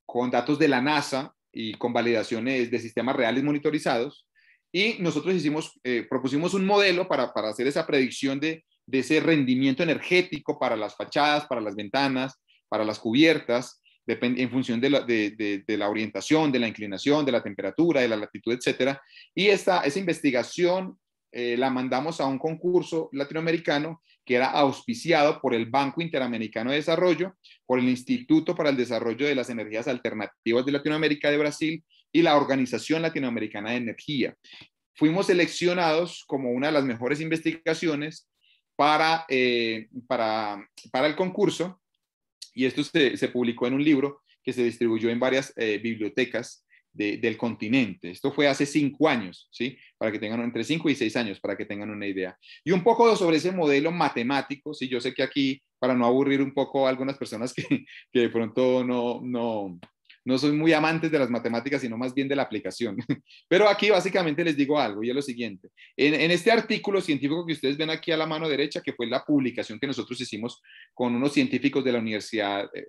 S1: con datos de la NASA y con validaciones de sistemas reales monitorizados. Y nosotros hicimos, eh, propusimos un modelo para, hacer esa predicción de, ese rendimiento energético para las fachadas, para las ventanas, para las cubiertas, en función de la, orientación, de la inclinación, de la temperatura, de la latitud, etcétera. Y esta, esa investigación eh, la mandamos a un concurso latinoamericano que era auspiciado por el Banco Interamericano de Desarrollo, por el Instituto para el Desarrollo de las Energías Alternativas de Latinoamérica de Brasil y la Organización Latinoamericana de Energía. Fuimos seleccionados como una de las mejores investigaciones para, eh, para, para el concurso y esto se, se, publicó en un libro que se distribuyó en varias eh, bibliotecas del continente. Esto fue hace cinco años, ¿sí? Para que tengan entre cinco y seis años, para que tengan una idea. Y un poco sobre ese modelo matemático, si yo sé que aquí, para no aburrir un poco a algunas personas que, de pronto no, no, no soy muy amante de las matemáticas, sino más bien de la aplicación. Pero aquí básicamente les digo algo y es lo siguiente. En, este artículo científico que ustedes ven aquí a la mano derecha, que fue la publicación que nosotros hicimos con unos científicos de la Universidad eh,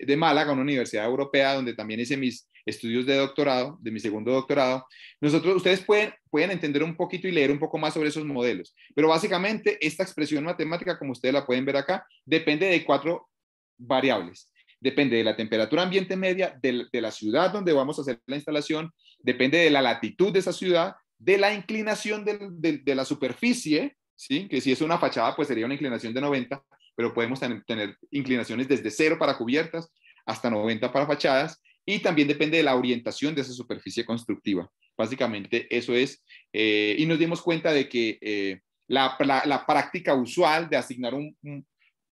S1: de Málaga, una universidad europea, donde también hice mis estudios de doctorado, de mi segundo doctorado, nosotros, ustedes pueden, pueden entender un poquito y leer un poco más sobre esos modelos. Pero básicamente esta expresión matemática, como ustedes la pueden ver acá, depende de cuatro variables depende de la temperatura ambiente media, de, la ciudad donde vamos a hacer la instalación, depende de la latitud de esa ciudad, de la inclinación de, la superficie, ¿sí? que si es una fachada, pues sería una inclinación de 90, pero podemos tener, inclinaciones desde cero para cubiertas hasta 90 para fachadas, y también depende de la orientación de esa superficie constructiva. Básicamente eso es, eh, y nos dimos cuenta de que eh, la, práctica usual de asignar un,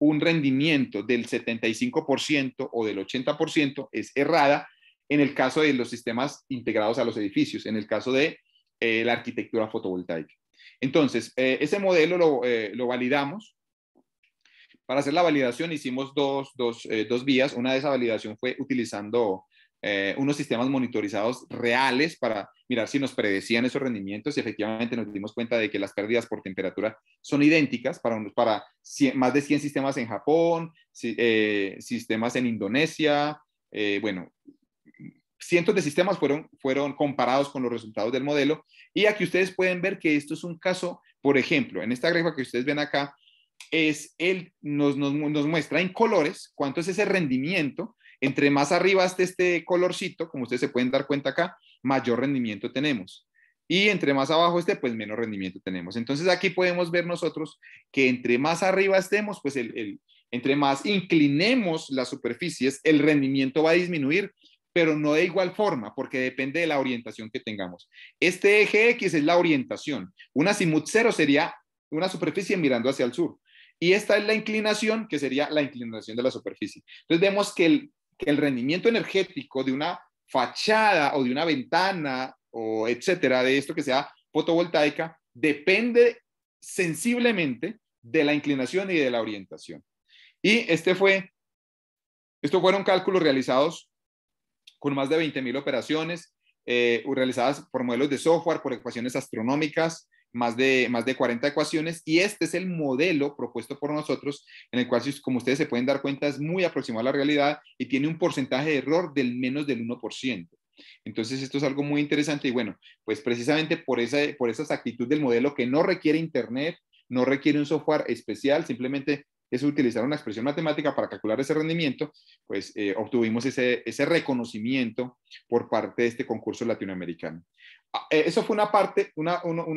S1: un rendimiento del 75% o del 80% es errada en el caso de los sistemas integrados a los edificios, en el caso de eh, la arquitectura fotovoltaica. Entonces, eh, ese modelo eh, lo, validamos. Para hacer la validación hicimos dos, dos vías. Una de esa validación fue utilizando eh, unos sistemas monitorizados reales para mirar si nos predecían esos rendimientos y efectivamente nos dimos cuenta de que las pérdidas por temperatura son idénticas para, unos, para más de 100 sistemas en Japón, eh, sistemas en Indonesia, eh, bueno, cientos de sistemas fueron, fueron comparados con los resultados del modelo y aquí ustedes pueden ver que esto es un caso, por ejemplo, en esta gráfica que ustedes ven acá, es el, nos, muestra en colores cuánto es ese rendimiento entre más arriba esté este colorcito, como ustedes se pueden dar cuenta acá, mayor rendimiento tenemos. Y entre más abajo esté, pues menos rendimiento tenemos. Entonces aquí podemos ver nosotros que entre más arriba estemos, pues el, entre más inclinemos las superficies, el rendimiento va a disminuir, pero no de igual forma, porque depende de la orientación que tengamos. Este eje X es la orientación. Una simut cero sería una superficie mirando hacia el sur. Y esta es la inclinación, que sería la inclinación de la superficie. Entonces vemos que el el rendimiento energético de una fachada o de una ventana o etcétera, de esto que sea fotovoltaica, depende sensiblemente de la inclinación y de la orientación. Y este fue, estos fueron cálculos realizados con más de 20.000 operaciones eh, realizadas por modelos de software, por ecuaciones astronómicas, más de, más de 40 ecuaciones y este es el modelo propuesto por nosotros en el cual, como ustedes se pueden dar cuenta, es muy aproximado a la realidad y tiene un porcentaje de error del menos del 1%. Entonces, esto es algo muy interesante y bueno, pues precisamente por esa, por esa exactitud del modelo que no requiere Internet, no requiere un software especial, simplemente es utilizar una expresión matemática para calcular ese rendimiento, pues eh, obtuvimos ese reconocimiento por parte de este concurso latinoamericano. Ah, eh, eso fue una parte, un,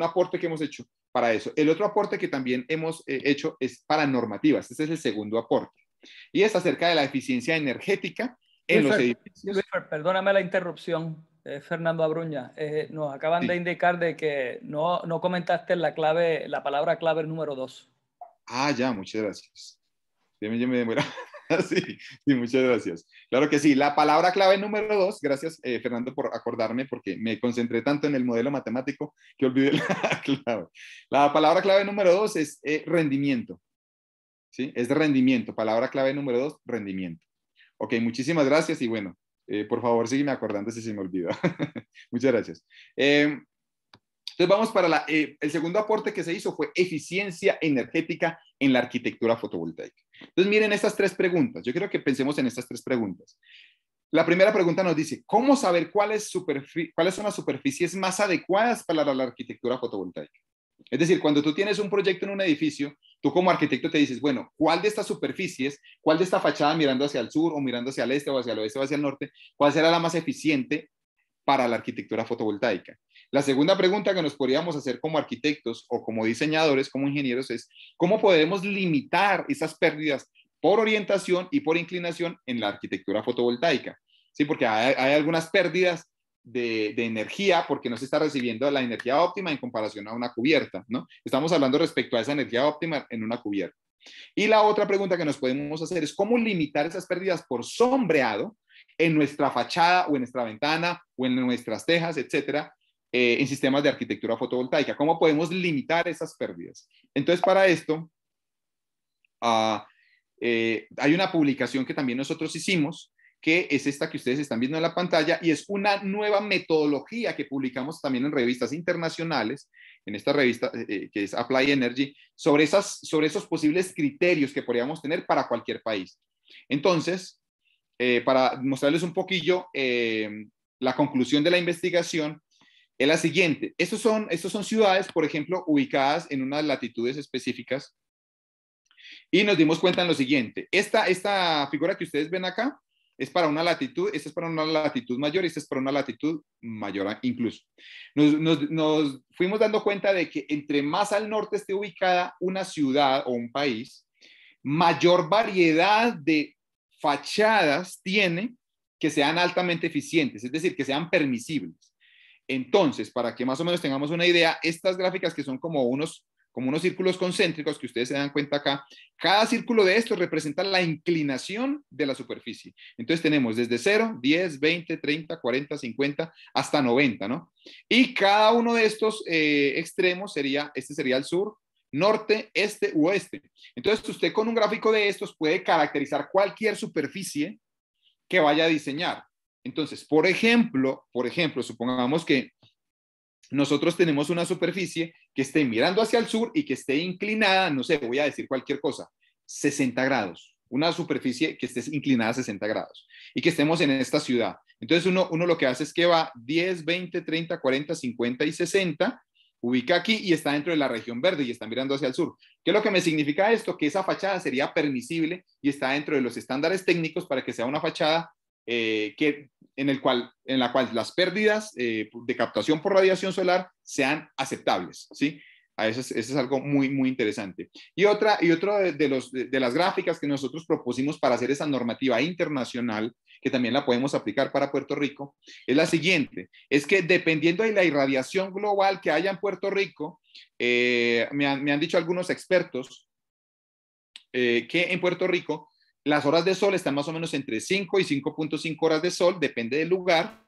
S1: aporte que hemos hecho para eso. El otro aporte que también hemos eh, hecho es para normativas. Ese es el segundo aporte. Y es acerca de la eficiencia energética en los
S2: edificios. perdóname la interrupción, eh, Fernando Abruña. nos acaban de indicar de que no, comentaste la clave, la palabra clave número dos.
S1: Ah, ya, muchas gracias. Yo me, sí, muchas gracias. Claro que sí. La palabra clave número dos, gracias eh, Fernando por acordarme porque me concentré tanto en el modelo matemático que olvidé la clave. La palabra clave número dos es eh, rendimiento. ¿Sí? Es rendimiento. Palabra clave número dos, rendimiento. Ok, muchísimas gracias y bueno, eh, por favor sígueme acordando si se me olvida. muchas gracias. Em, entonces vamos para la, el segundo aporte que se hizo fue eficiencia energética en la arquitectura fotovoltaica. Entonces, miren estas tres preguntas. Yo creo que pensemos en estas tres preguntas. La primera pregunta nos dice, ¿cómo saber cuáles, son las superficies más adecuadas para la, la arquitectura fotovoltaica? Es decir, cuando tú tienes un proyecto en un edificio, tú como arquitecto te dices, bueno, ¿cuál de estas superficies, cuál de esta fachada mirando hacia el sur o mirando hacia el este o hacia el oeste o hacia el norte, cuál será la más eficiente para la arquitectura fotovoltaica? La segunda pregunta que nos podríamos hacer como arquitectos o como diseñadores, como ingenieros, es cómo podemos limitar esas pérdidas por orientación y por inclinación en la arquitectura fotovoltaica. Sí, porque hay, algunas pérdidas de, energía porque no se está recibiendo la energía óptima en comparación a una cubierta, ¿no? Estamos hablando respecto a esa energía óptima en una cubierta. Y la otra pregunta que nos podemos hacer es cómo limitar esas pérdidas por sombreado en nuestra fachada o en nuestra ventana o en nuestras tejas, etcétera, eh, en sistemas de arquitectura fotovoltaica. ¿Cómo podemos limitar esas pérdidas? Entonces, para esto, ah, eh, hay una publicación que también nosotros hicimos, que es esta que ustedes están viendo en la pantalla, y es una nueva metodología que publicamos también en revistas internacionales, en esta revista eh, que es Apply Energy, sobre, esas, sobre esos posibles criterios que podríamos tener para cualquier país. Entonces, para mostrarles un poquillo la conclusión de la investigación, es la siguiente. Estos son, estos son ciudades, por ejemplo, ubicadas en unas latitudes específicas. Y nos dimos cuenta en lo siguiente. Esta, esta figura que ustedes ven acá es para una latitud, esta es para una latitud mayor y esta es para una latitud mayor incluso. nos fuimos dando cuenta de que entre más al norte esté ubicada una ciudad o un país, mayor variedad de fachadas tiene que sean altamente eficientes, es decir, que sean permisibles. Entonces, para que más o menos tengamos una idea, estas gráficas que son como unos, como unos círculos concéntricos que ustedes se dan cuenta acá, cada círculo de estos representa la inclinación de la superficie. Entonces tenemos desde 0, 10, 20, 30, 40, 50, hasta 90, ¿no? Y cada uno de estos eh, extremos sería, este sería el sur, norte, este u oeste. Entonces usted con un gráfico de estos puede caracterizar cualquier superficie que vaya a diseñar. Entonces, por ejemplo, por ejemplo, supongamos que nosotros tenemos una superficie que esté mirando hacia el sur y que esté inclinada, no sé, voy a decir cualquier cosa, 60 grados, una superficie que esté inclinada a 60 grados y que estemos en esta ciudad. Entonces uno, uno lo que hace es que va 10, 20, 30, 40, 50 y 60, ubica aquí y está dentro de la región verde y está mirando hacia el sur. ¿Qué es lo que me significa esto? Que esa fachada sería permisible y está dentro de los estándares técnicos para que sea una fachada eh, que, en, el cual, en la cual las pérdidas eh, de captación por radiación solar sean aceptables, ¿sí? A eso es algo muy, muy interesante. Y otra, y otro de, las gráficas que nosotros propusimos para hacer esa normativa internacional, que también la podemos aplicar para Puerto Rico, es la siguiente. Es que dependiendo de la irradiación global que haya en Puerto Rico, eh, me, han, dicho algunos expertos que en Puerto Rico las horas de sol están más o menos entre 5 y 5.5 horas de sol, depende del lugar,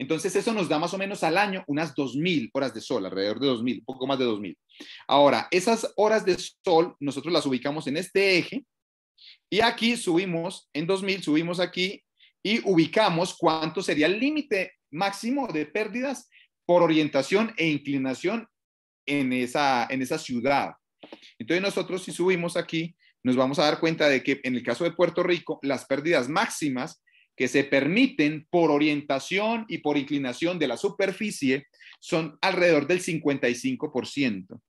S1: Entonces eso nos da más o menos al año unas 2.000 horas de sol, alrededor de 2.000, un poco más de 2.000. Ahora, esas horas de sol nosotros las ubicamos en este eje y aquí subimos, en 2.000 subimos aquí y ubicamos cuánto sería el límite máximo de pérdidas por orientación e inclinación en esa, en esa ciudad. Entonces nosotros si subimos aquí, nos vamos a dar cuenta de que en el caso de Puerto Rico, las pérdidas máximas que se permiten por orientación y por inclinación de la superficie son alrededor del 55%.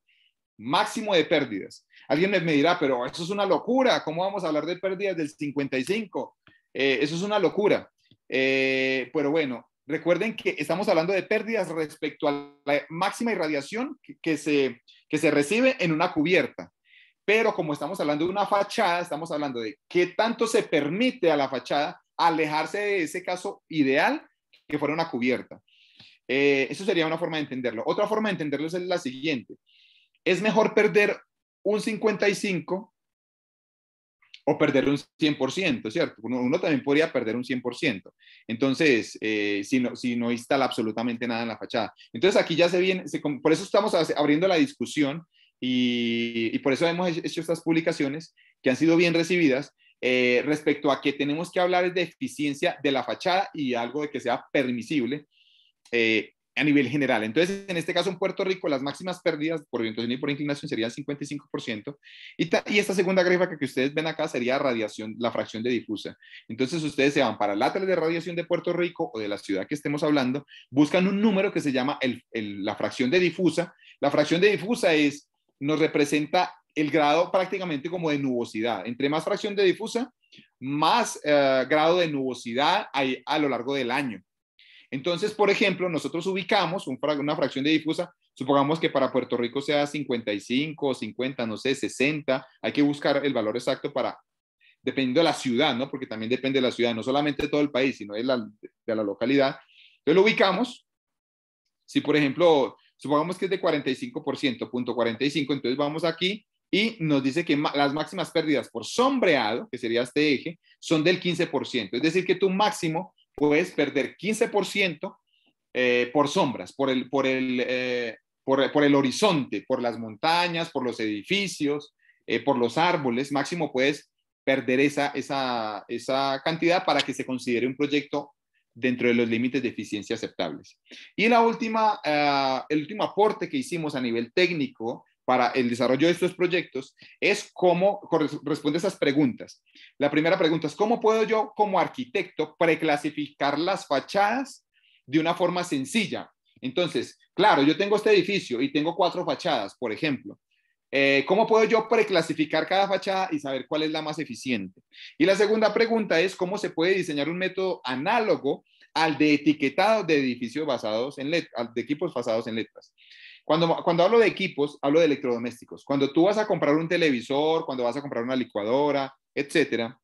S1: Máximo de pérdidas. Alguien me dirá, pero eso es una locura, ¿cómo vamos a hablar de pérdidas del 55%? Eh, eso es una locura. Eh, pero bueno, recuerden que estamos hablando de pérdidas respecto a la máxima irradiación se, que se recibe en una cubierta. Pero como estamos hablando de una fachada, estamos hablando de qué tanto se permite a la fachada alejarse de ese caso ideal que fuera una cubierta. Eh, eso sería una forma de entenderlo. Otra forma de entenderlo es la siguiente. Es mejor perder un 55 o perder un 100%, ¿cierto? Uno, también podría perder un 100%. Entonces, eh, si, no, instala absolutamente nada en la fachada. Entonces, aquí ya se viene, por eso estamos abriendo la discusión y, por eso hemos hecho estas publicaciones que han sido bien recibidas eh, respecto a que tenemos que hablar de eficiencia de la fachada y algo de que sea permisible eh, a nivel general. Entonces, en este caso, en Puerto Rico, las máximas pérdidas por orientación y por inclinación serían 55%. Y, y esta segunda gráfica que ustedes ven acá sería radiación, la fracción de difusa. Entonces, ustedes se van para el de radiación de Puerto Rico o de la ciudad que estemos hablando, buscan un número que se llama el, la fracción de difusa. La fracción de difusa es nos representa el grado prácticamente como de nubosidad. Entre más fracción de difusa, más eh, grado de nubosidad hay a lo largo del año. Entonces, por ejemplo, nosotros ubicamos una fracción de difusa, supongamos que para Puerto Rico sea 55, 50, no sé, 60, hay que buscar el valor exacto para, dependiendo de la ciudad, ¿no? Porque también depende de la ciudad, no solamente de todo el país, sino de la, de la localidad. Entonces lo ubicamos. Si, por ejemplo, supongamos que es de 45%, punto 45, entonces vamos aquí y nos dice que las máximas pérdidas por sombreado, que sería este eje, son del 15%. Es decir, que tu máximo puedes perder 15% eh, por sombras, por el, por, el, eh, por, el horizonte, por las montañas, por los edificios, eh, por los árboles. Máximo puedes perder esa, esa, esa cantidad para que se considere un proyecto dentro de los límites de eficiencia aceptables. Y la última, ah, el último aporte que hicimos a nivel técnico para el desarrollo de estos proyectos es cómo responde a esas preguntas. La primera pregunta es, ¿cómo puedo yo como arquitecto preclasificar las fachadas de una forma sencilla? Entonces, claro, yo tengo este edificio y tengo cuatro fachadas, por ejemplo. Eh, ¿Cómo puedo yo preclasificar cada fachada y saber cuál es la más eficiente? Y la segunda pregunta es, ¿cómo se puede diseñar un método análogo al de etiquetado de edificios basados en letras, de equipos basados en letras? Cuando, cuando hablo de equipos, hablo de electrodomésticos. Cuando tú vas a comprar un televisor, cuando vas a comprar una licuadora, etcétera,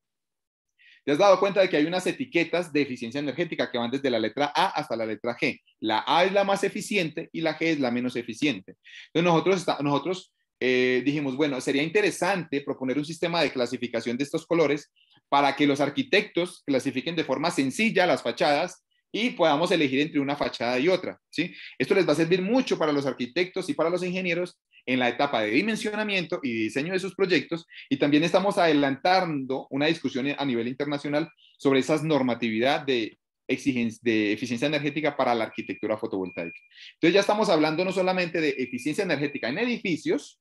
S1: te has dado cuenta de que hay unas etiquetas de eficiencia energética que van desde la letra A hasta la letra G. La A es la más eficiente y la G es la menos eficiente. Entonces nosotros, está, nosotros eh, dijimos, bueno, sería interesante proponer un sistema de clasificación de estos colores para que los arquitectos clasifiquen de forma sencilla las fachadas y podamos elegir entre una fachada y otra. ¿sí? Esto les va a servir mucho para los arquitectos y para los ingenieros en la etapa de dimensionamiento y diseño de sus proyectos y también estamos adelantando una discusión a nivel internacional sobre esas normatividad de de eficiencia energética para la arquitectura fotovoltaica. Entonces ya estamos hablando no solamente de eficiencia energética en edificios,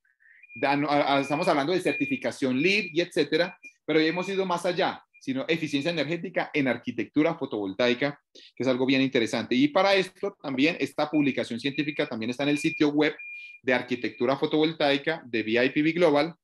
S1: estamos hablando de certificación LEED y etcétera, pero ya hemos ido más allá, sino eficiencia energética en arquitectura fotovoltaica, que es algo bien interesante. Y para esto también esta publicación científica también está en el sitio web de arquitectura fotovoltaica de VIPB Global,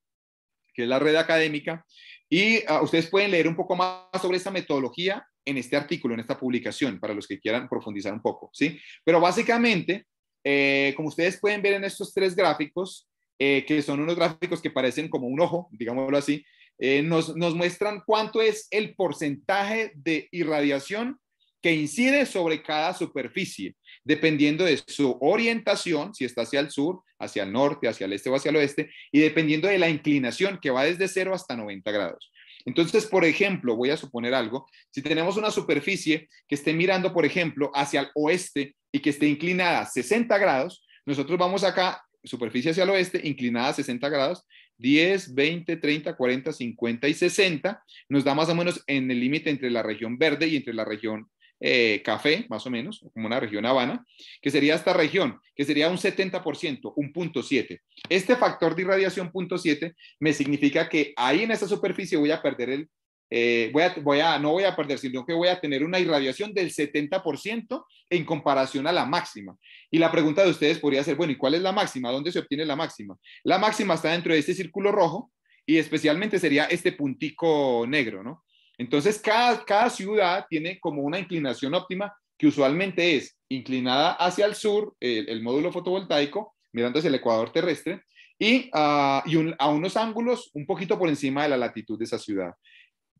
S1: que es la red académica, y ah, ustedes pueden leer un poco más sobre esa metodología en este artículo, en esta publicación, para los que quieran profundizar un poco, ¿sí? Pero básicamente, eh, como ustedes pueden ver en estos tres gráficos, eh, que son unos gráficos que parecen como un ojo, digámoslo así, eh, nos, nos muestran cuánto es el porcentaje de irradiación que incide sobre cada superficie, dependiendo de su orientación, si está hacia el sur, hacia el norte, hacia el este o hacia el oeste, y dependiendo de la inclinación que va desde 0 hasta 90 grados. Entonces, por ejemplo, voy a suponer algo, si tenemos una superficie que esté mirando, por ejemplo, hacia el oeste y que esté inclinada 60 grados, nosotros vamos acá, superficie hacia el oeste, inclinada 60 grados, 10, 20, 30, 40, 50 y 60, nos da más o menos en el límite entre la región verde y entre la región eh, café, más o menos, como una región habana, que sería esta región, que sería un 70%, un punto 7. Este factor de irradiación punto 7 me significa que ahí en esa superficie voy a perder el, eh, voy, a, voy a, no voy a perder, sino que voy a tener una irradiación del 70% en comparación a la máxima. Y la pregunta de ustedes podría ser, bueno, ¿y cuál es la máxima? ¿Dónde se obtiene la máxima? La máxima está dentro de este círculo rojo y especialmente sería este puntico negro, ¿no? Entonces, cada, ciudad tiene como una inclinación óptima que usualmente es inclinada hacia el sur, el, módulo fotovoltaico, mirando hacia el ecuador terrestre, y, ah, a unos ángulos un poquito por encima de la latitud de esa ciudad.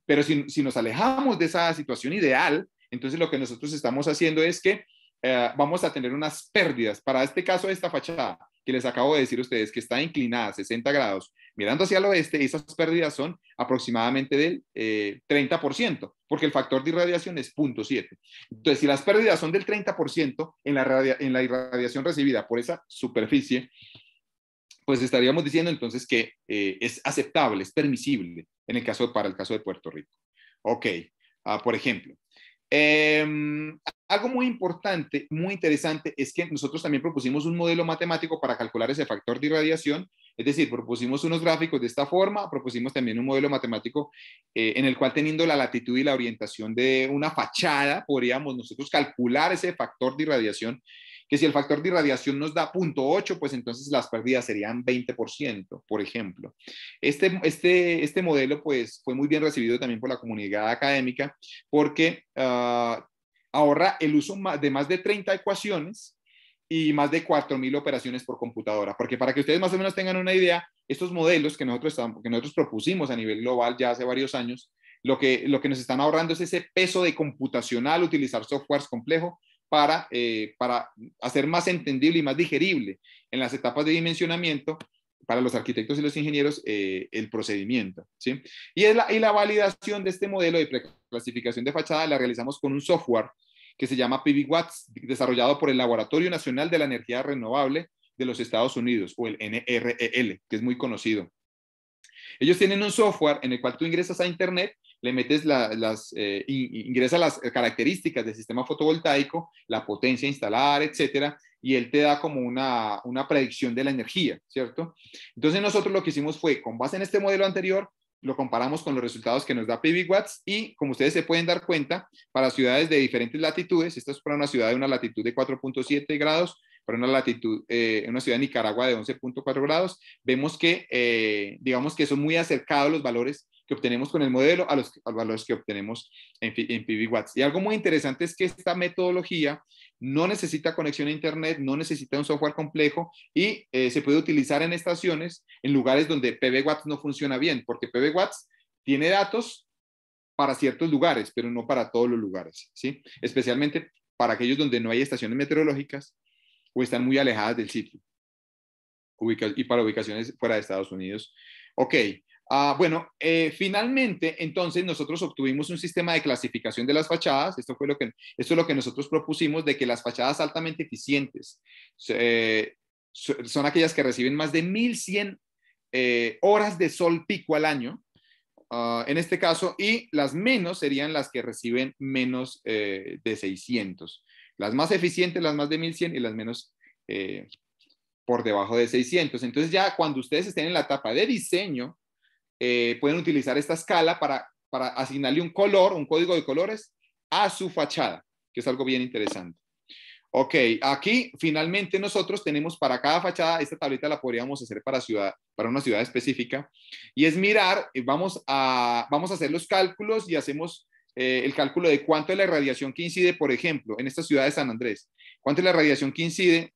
S1: Pero si, nos alejamos de esa situación ideal, entonces lo que nosotros estamos haciendo es que eh, vamos a tener unas pérdidas. Para este caso, esta fachada que les acabo de decir a ustedes, que está inclinada a 60 grados Mirando hacia el oeste, esas pérdidas son aproximadamente del 30%, eh, porque el factor de irradiación es 0.7. Entonces, si las pérdidas son del 30% en la, en la irradiación recibida por esa superficie, pues estaríamos diciendo entonces que eh, es aceptable, es permisible en el caso, para el caso de Puerto Rico. Ok, ah, por ejemplo, Em, algo muy importante, muy interesante, es que nosotros también propusimos un modelo matemático para calcular ese factor de irradiación, es decir, propusimos unos gráficos de esta forma, propusimos también un modelo matemático eh, en el cual teniendo la latitud y la orientación de una fachada, podríamos nosotros calcular ese factor de irradiación que si el factor de irradiación nos da 0.8, pues entonces las pérdidas serían 20%, por ejemplo. Este, este, este modelo pues fue muy bien recibido también por la comunidad académica porque ah, ahorra el uso de más de 30 ecuaciones y más de 4.000 operaciones por computadora. Porque para que ustedes más o menos tengan una idea, estos modelos que nosotros, que nosotros propusimos a nivel global ya hace varios años, lo que, lo que nos están ahorrando es ese peso de computacional, utilizar softwares complejos, para, eh, para hacer más entendible y más digerible en las etapas de dimensionamiento para los arquitectos y los ingenieros eh, el procedimiento. Y, la, y la validación de este modelo de preclasificación de fachada la realizamos con un software que se llama PBWatts, desarrollado por el Laboratorio Nacional de la Energía Renovable de los Estados Unidos, o el NREL, que es muy conocido. Ellos tienen un software en el cual tú ingresas a Internet le metes las, eh, ingresa las características del sistema fotovoltaico, la potencia a instalar, etcétera, y él te da como una, predicción de la energía, ¿cierto? Entonces nosotros lo que hicimos fue, con base en este modelo anterior, lo comparamos con los resultados que nos da watts y como ustedes se pueden dar cuenta, para ciudades de diferentes latitudes, esta es para una ciudad de una latitud de 4.7 grados, para una latitud, eh, una ciudad de Nicaragua de 11.4 grados, vemos que, eh, digamos que son muy acercados los valores que obtenemos con el modelo a los, valores que obtenemos en, en Watts Y algo muy interesante es que esta metodología no necesita conexión a Internet, no necesita un software complejo y eh, se puede utilizar en estaciones, en lugares donde Watts no funciona bien, porque Watts tiene datos para ciertos lugares, pero no para todos los lugares, ¿sí? Especialmente para aquellos donde no hay estaciones meteorológicas o están muy alejadas del sitio y para ubicaciones fuera de Estados Unidos. Ok, Ah, bueno, eh, finalmente, entonces nosotros obtuvimos un sistema de clasificación de las fachadas. Esto, fue lo que, esto es lo que nosotros propusimos de que las fachadas altamente eficientes eh, son aquellas que reciben más de 1.100 eh, horas de sol pico al año, ah, en este caso, y las menos serían las que reciben menos de 600. Las más eficientes, las más de 1.100 y las menos por debajo de 600. Entonces ya cuando ustedes estén en la etapa de diseño, eh, pueden utilizar esta escala para, asignarle un color, un código de colores a su fachada, que es algo bien interesante. Ok, aquí finalmente nosotros tenemos para cada fachada, esta tablita la podríamos hacer para, una ciudad específica, y es mirar, eh, vamos a, hacer los cálculos y hacemos eh, el cálculo de cuánto es la radiación que incide, por ejemplo, en esta ciudad de San Andrés, cuánto es la radiación que incide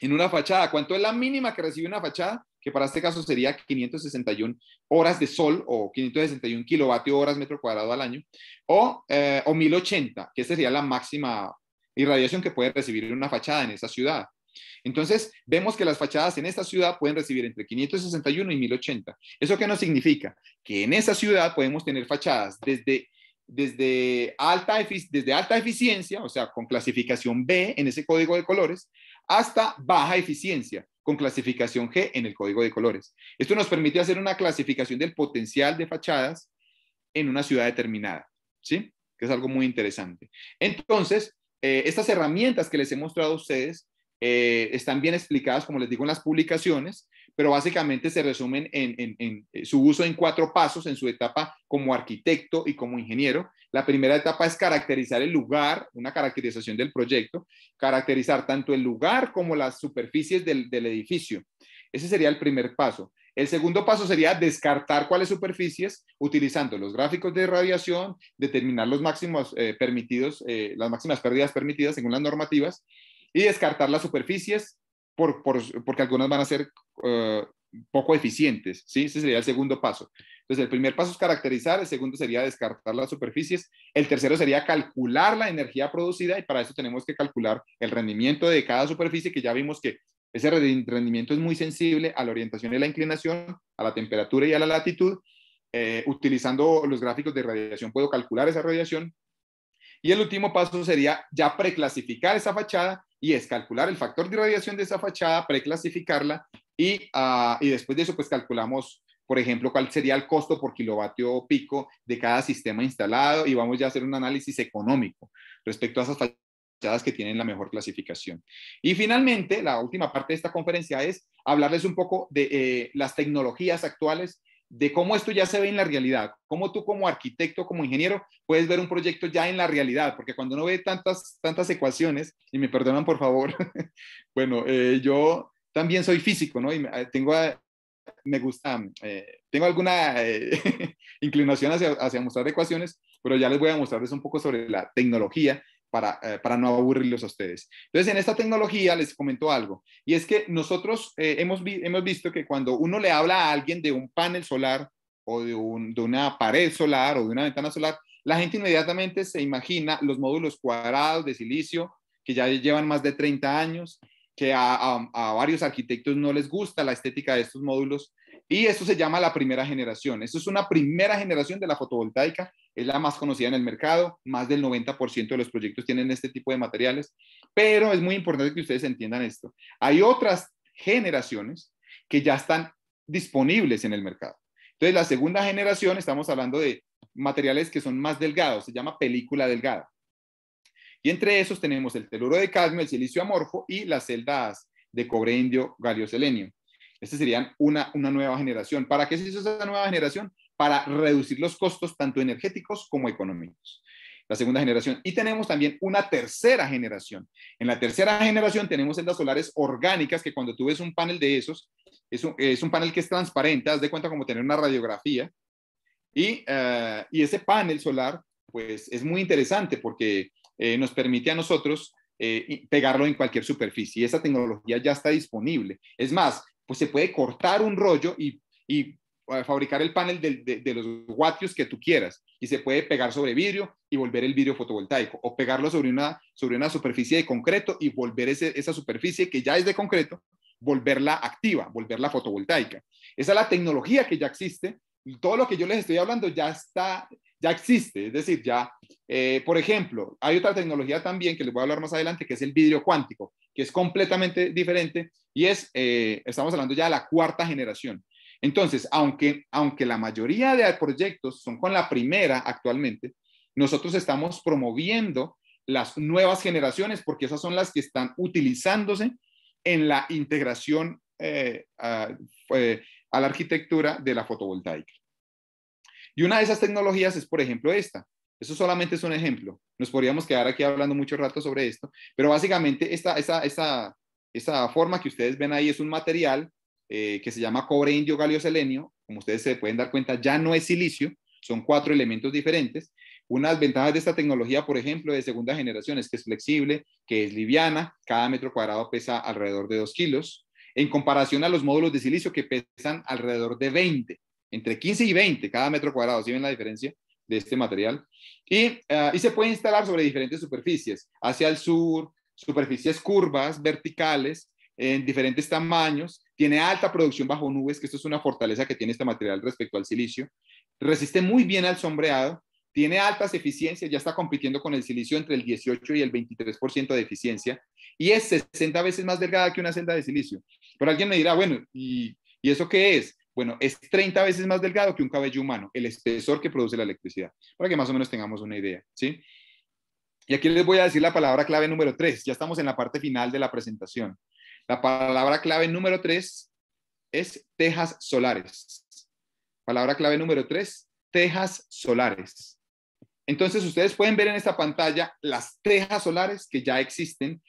S1: en una fachada, cuánto es la mínima que recibe una fachada que para este caso sería 561 horas de sol o 561 kilovatio horas metro cuadrado al año, o, 1080, eh, que sería la máxima irradiación que puede recibir una fachada en esa ciudad. Entonces, vemos que las fachadas en esta ciudad pueden recibir entre 561 y 1080. ¿Eso qué nos significa? Que en esa ciudad podemos tener fachadas desde, desde, alta, desde alta eficiencia, o sea, con clasificación B en ese código de colores, hasta baja eficiencia, con clasificación G en el código de colores. Esto nos permite hacer una clasificación del potencial de fachadas en una ciudad determinada, ¿sí? Que es algo muy interesante. Entonces, eh, estas herramientas que les he mostrado a ustedes eh, están bien explicadas, como les digo, en las publicaciones pero básicamente se resumen en, eh, su uso en cuatro pasos en su etapa como arquitecto y como ingeniero. La primera etapa es caracterizar el lugar, una caracterización del proyecto, caracterizar tanto el lugar como las superficies del, edificio. Ese sería el primer paso. El segundo paso sería descartar cuáles superficies utilizando los gráficos de radiación, determinar los máximos eh, permitidos, eh, las máximas pérdidas permitidas según las normativas y descartar las superficies porque algunas van a ser eh, poco eficientes, ¿sí? Ese sería el segundo paso. Entonces, el primer paso es caracterizar, el segundo sería descartar las superficies, el tercero sería calcular la energía producida y para eso tenemos que calcular el rendimiento de cada superficie que ya vimos que ese rendimiento es muy sensible a la orientación y la inclinación, a la temperatura y a la latitud. Eh, utilizando los gráficos de radiación puedo calcular esa radiación. Y el último paso sería ya preclasificar esa fachada y es calcular el factor de radiación de esa fachada, preclasificarla y, ah, y después de eso pues calculamos, por ejemplo, cuál sería el costo por kilovatio pico de cada sistema instalado y vamos ya a hacer un análisis económico respecto a esas fachadas que tienen la mejor clasificación. Y finalmente, la última parte de esta conferencia es hablarles un poco de eh, las tecnologías actuales de cómo esto ya se ve en la realidad, cómo tú como arquitecto, como ingeniero, puedes ver un proyecto ya en la realidad, porque cuando uno ve tantas, tantas ecuaciones, y me perdonan por favor, bueno, eh, yo también soy físico, ¿no? Y eh, tengo, eh, me gusta, tengo alguna inclinación hacia, hacia mostrar ecuaciones, pero ya les voy a mostrarles un poco sobre la tecnología eh, para, no aburrirlos a ustedes. Entonces, en esta tecnología les comento algo, y es que nosotros eh, hemos, visto que cuando uno le habla a alguien de un panel solar o de, una pared solar o de una ventana solar, la gente inmediatamente se imagina los módulos cuadrados de silicio que ya llevan más de 30 años, que a, a, varios arquitectos no les gusta la estética de estos módulos. Y eso se llama la primera generación. Eso es una primera generación de la fotovoltaica es la más conocida en el mercado, más del 90% de los proyectos tienen este tipo de materiales, pero es muy importante que ustedes entiendan esto. Hay otras generaciones que ya están disponibles en el mercado. Entonces, la segunda generación, estamos hablando de materiales que son más delgados, se llama película delgada. Y entre esos tenemos el teluro de cadmio, el silicio amorfo y las celdas de cobre indio galio selenio. Estas serían una, una nueva generación. ¿Para qué se hizo esa nueva generación? para reducir los costos tanto energéticos como económicos. La segunda generación. Y tenemos también una tercera generación. En la tercera generación tenemos celdas solares orgánicas que cuando tú ves un panel de esos, es un, panel que es transparente, haz de cuenta como tener una radiografía. Y, eh, ese panel solar, pues es muy interesante porque eh, nos permite a nosotros eh, pegarlo en cualquier superficie. Y esa tecnología ya está disponible. Es más, pues se puede cortar un rollo y eh, fabricar el panel de, los watios que tú quieras y se puede pegar sobre vidrio y volver el vidrio fotovoltaico o pegarlo sobre una, sobre una superficie de concreto y volver esa superficie que ya es de concreto, volverla activa, volverla fotovoltaica. Esa es la tecnología que ya existe. Todo lo que yo les estoy hablando ya está, ya existe. Es decir, ya, eh, por ejemplo, hay otra tecnología también que les voy a hablar más adelante, que es el vidrio cuántico, que es completamente diferente y es, eh, estamos hablando ya de la cuarta generación entonces, aunque, la mayoría de proyectos son con la primera actualmente, nosotros estamos promoviendo las nuevas generaciones porque esas son las que están utilizándose en la integración eh, a, la arquitectura de la fotovoltaica. Y una de esas tecnologías es, por ejemplo, esta. Eso solamente es un ejemplo. Nos podríamos quedar aquí hablando mucho rato sobre esto, pero básicamente esta, esta forma que ustedes ven ahí es un material eh, que se llama cobre indio galio selenio, como ustedes se pueden dar cuenta, ya no es silicio, son cuatro elementos diferentes. Una de ventajas de esta tecnología, por ejemplo, de segunda generación es que es flexible, que es liviana, cada metro cuadrado pesa alrededor de 2 kilos, en comparación a los módulos de silicio que pesan alrededor de 20, entre 15 y 20 cada metro cuadrado, si ven la diferencia de este material? Y, ah, y se puede instalar sobre diferentes superficies, hacia el sur, superficies curvas, verticales, en diferentes tamaños, tiene alta producción bajo nubes, que esto es una fortaleza que tiene este material respecto al silicio, resiste muy bien al sombreado, tiene altas eficiencias, ya está compitiendo con el silicio entre el 18 y el 23% de eficiencia, y es 60 veces más delgada que una celda de silicio. Pero alguien me dirá, bueno, ¿y, eso qué es? Bueno, es 30 veces más delgado que un cabello humano, el espesor que produce la electricidad, para que más o menos tengamos una idea, ¿sí? Y aquí les voy a decir la palabra clave número 3, ya estamos en la parte final de la presentación. La palabra clave número tres es tejas solares. Palabra clave número tres, tejas solares. Entonces ustedes pueden ver en esta pantalla las tejas solares que ya existen.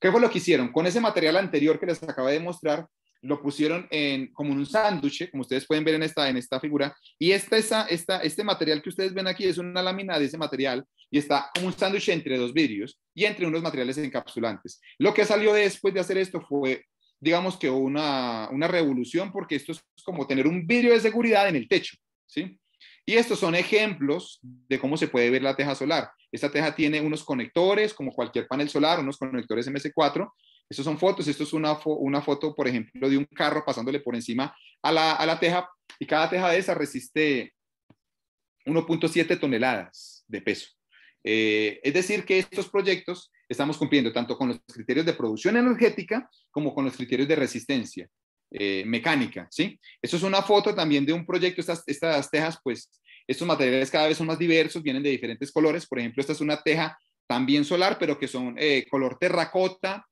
S1: ¿Qué fue lo que hicieron? Con ese material anterior que les acabo de mostrar, lo pusieron en, como un sándwich, como ustedes pueden ver en esta, en esta figura, y esta, esta, esta, este material que ustedes ven aquí es una lámina de ese material y está como un sándwich entre dos vidrios y entre unos materiales encapsulantes. Lo que salió después de hacer esto fue, digamos que una, una revolución, porque esto es como tener un vidrio de seguridad en el techo, ¿sí? Y estos son ejemplos de cómo se puede ver la teja solar. Esta teja tiene unos conectores, como cualquier panel solar, unos conectores MS4, estas son fotos, esto es una, una foto, por ejemplo, de un carro pasándole por encima a la, teja y cada teja de esa resiste 1.7 toneladas de peso. Eh, es decir, que estos proyectos estamos cumpliendo tanto con los criterios de producción energética como con los criterios de resistencia eh, mecánica, ¿sí? Esto es una foto también de un proyecto, estas, estas tejas, pues estos materiales cada vez son más diversos, vienen de diferentes colores, por ejemplo, esta es una teja también solar, pero que son eh, color terracota,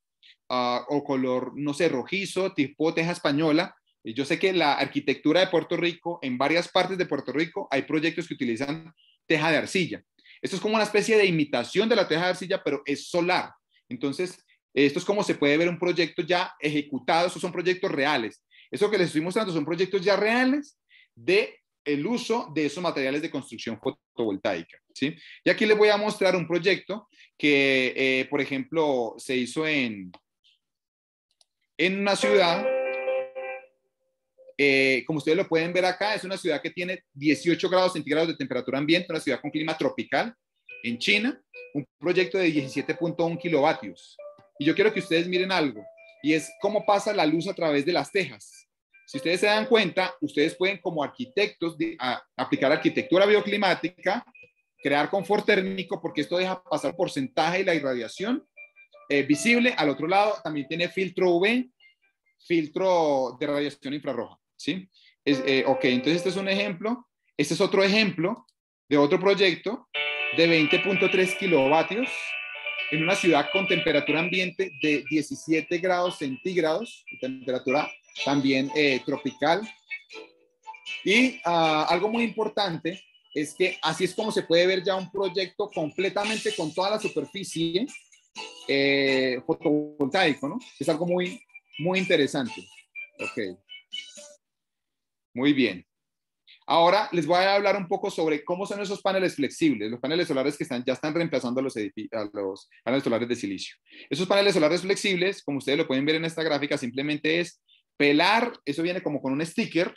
S1: Ah, o color, no sé, rojizo, tipo teja española. yo sé que la arquitectura de Puerto Rico, en varias partes de Puerto Rico, hay proyectos que utilizan teja de arcilla. Esto es como una especie de imitación de la teja de arcilla, pero es solar. Entonces, esto es como se puede ver un proyecto ya ejecutado, esos son proyectos reales. Eso que les estoy mostrando son proyectos ya reales de el uso de esos materiales de construcción fotovoltaica. ¿sí? Y aquí les voy a mostrar un proyecto que, eh, por ejemplo, se hizo en, en una ciudad, eh, como ustedes lo pueden ver acá, es una ciudad que tiene 18 grados centígrados de temperatura ambiente, una ciudad con clima tropical en China, un proyecto de 17.1 kilovatios. Y yo quiero que ustedes miren algo, y es cómo pasa la luz a través de las tejas. Si ustedes se dan cuenta, ustedes pueden como arquitectos aplicar arquitectura bioclimática, crear confort térmico, porque esto deja pasar porcentaje de la irradiación eh, visible. Al otro lado también tiene filtro UV, filtro de radiación infrarroja. ¿sí? Es, eh, ok, entonces este es un ejemplo. Este es otro ejemplo de otro proyecto de 20.3 kilovatios en una ciudad con temperatura ambiente de 17 grados centígrados, temperatura también eh, tropical. Y ah, algo muy importante es que así es como se puede ver ya un proyecto completamente con toda la superficie eh, fotovoltaico, ¿no? Es algo muy, muy interesante. Ok. Muy bien. Ahora les voy a hablar un poco sobre cómo son esos paneles flexibles, los paneles solares que están, ya están reemplazando a los, a los paneles solares de silicio. Esos paneles solares flexibles, como ustedes lo pueden ver en esta gráfica, simplemente es pelar, eso viene como con un sticker,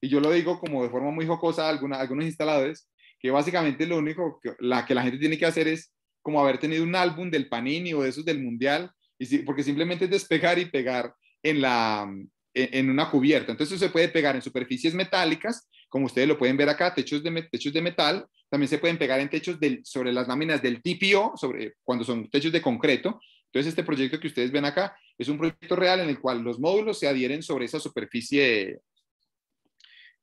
S1: y yo lo digo como de forma muy jocosa a, algunos instaladores, que básicamente lo único que la, que la gente tiene que hacer es como haber tenido un álbum del Panini o de esos del Mundial, y porque simplemente es despegar y pegar en, la, en, una cubierta. Entonces se puede pegar en superficies metálicas, como ustedes lo pueden ver acá, techos de, techos de metal, también se pueden pegar en techos del, sobre las láminas del TPO, sobre, cuando son techos de concreto. Entonces este proyecto que ustedes ven acá es un proyecto real en el cual los módulos se adhieren sobre esa superficie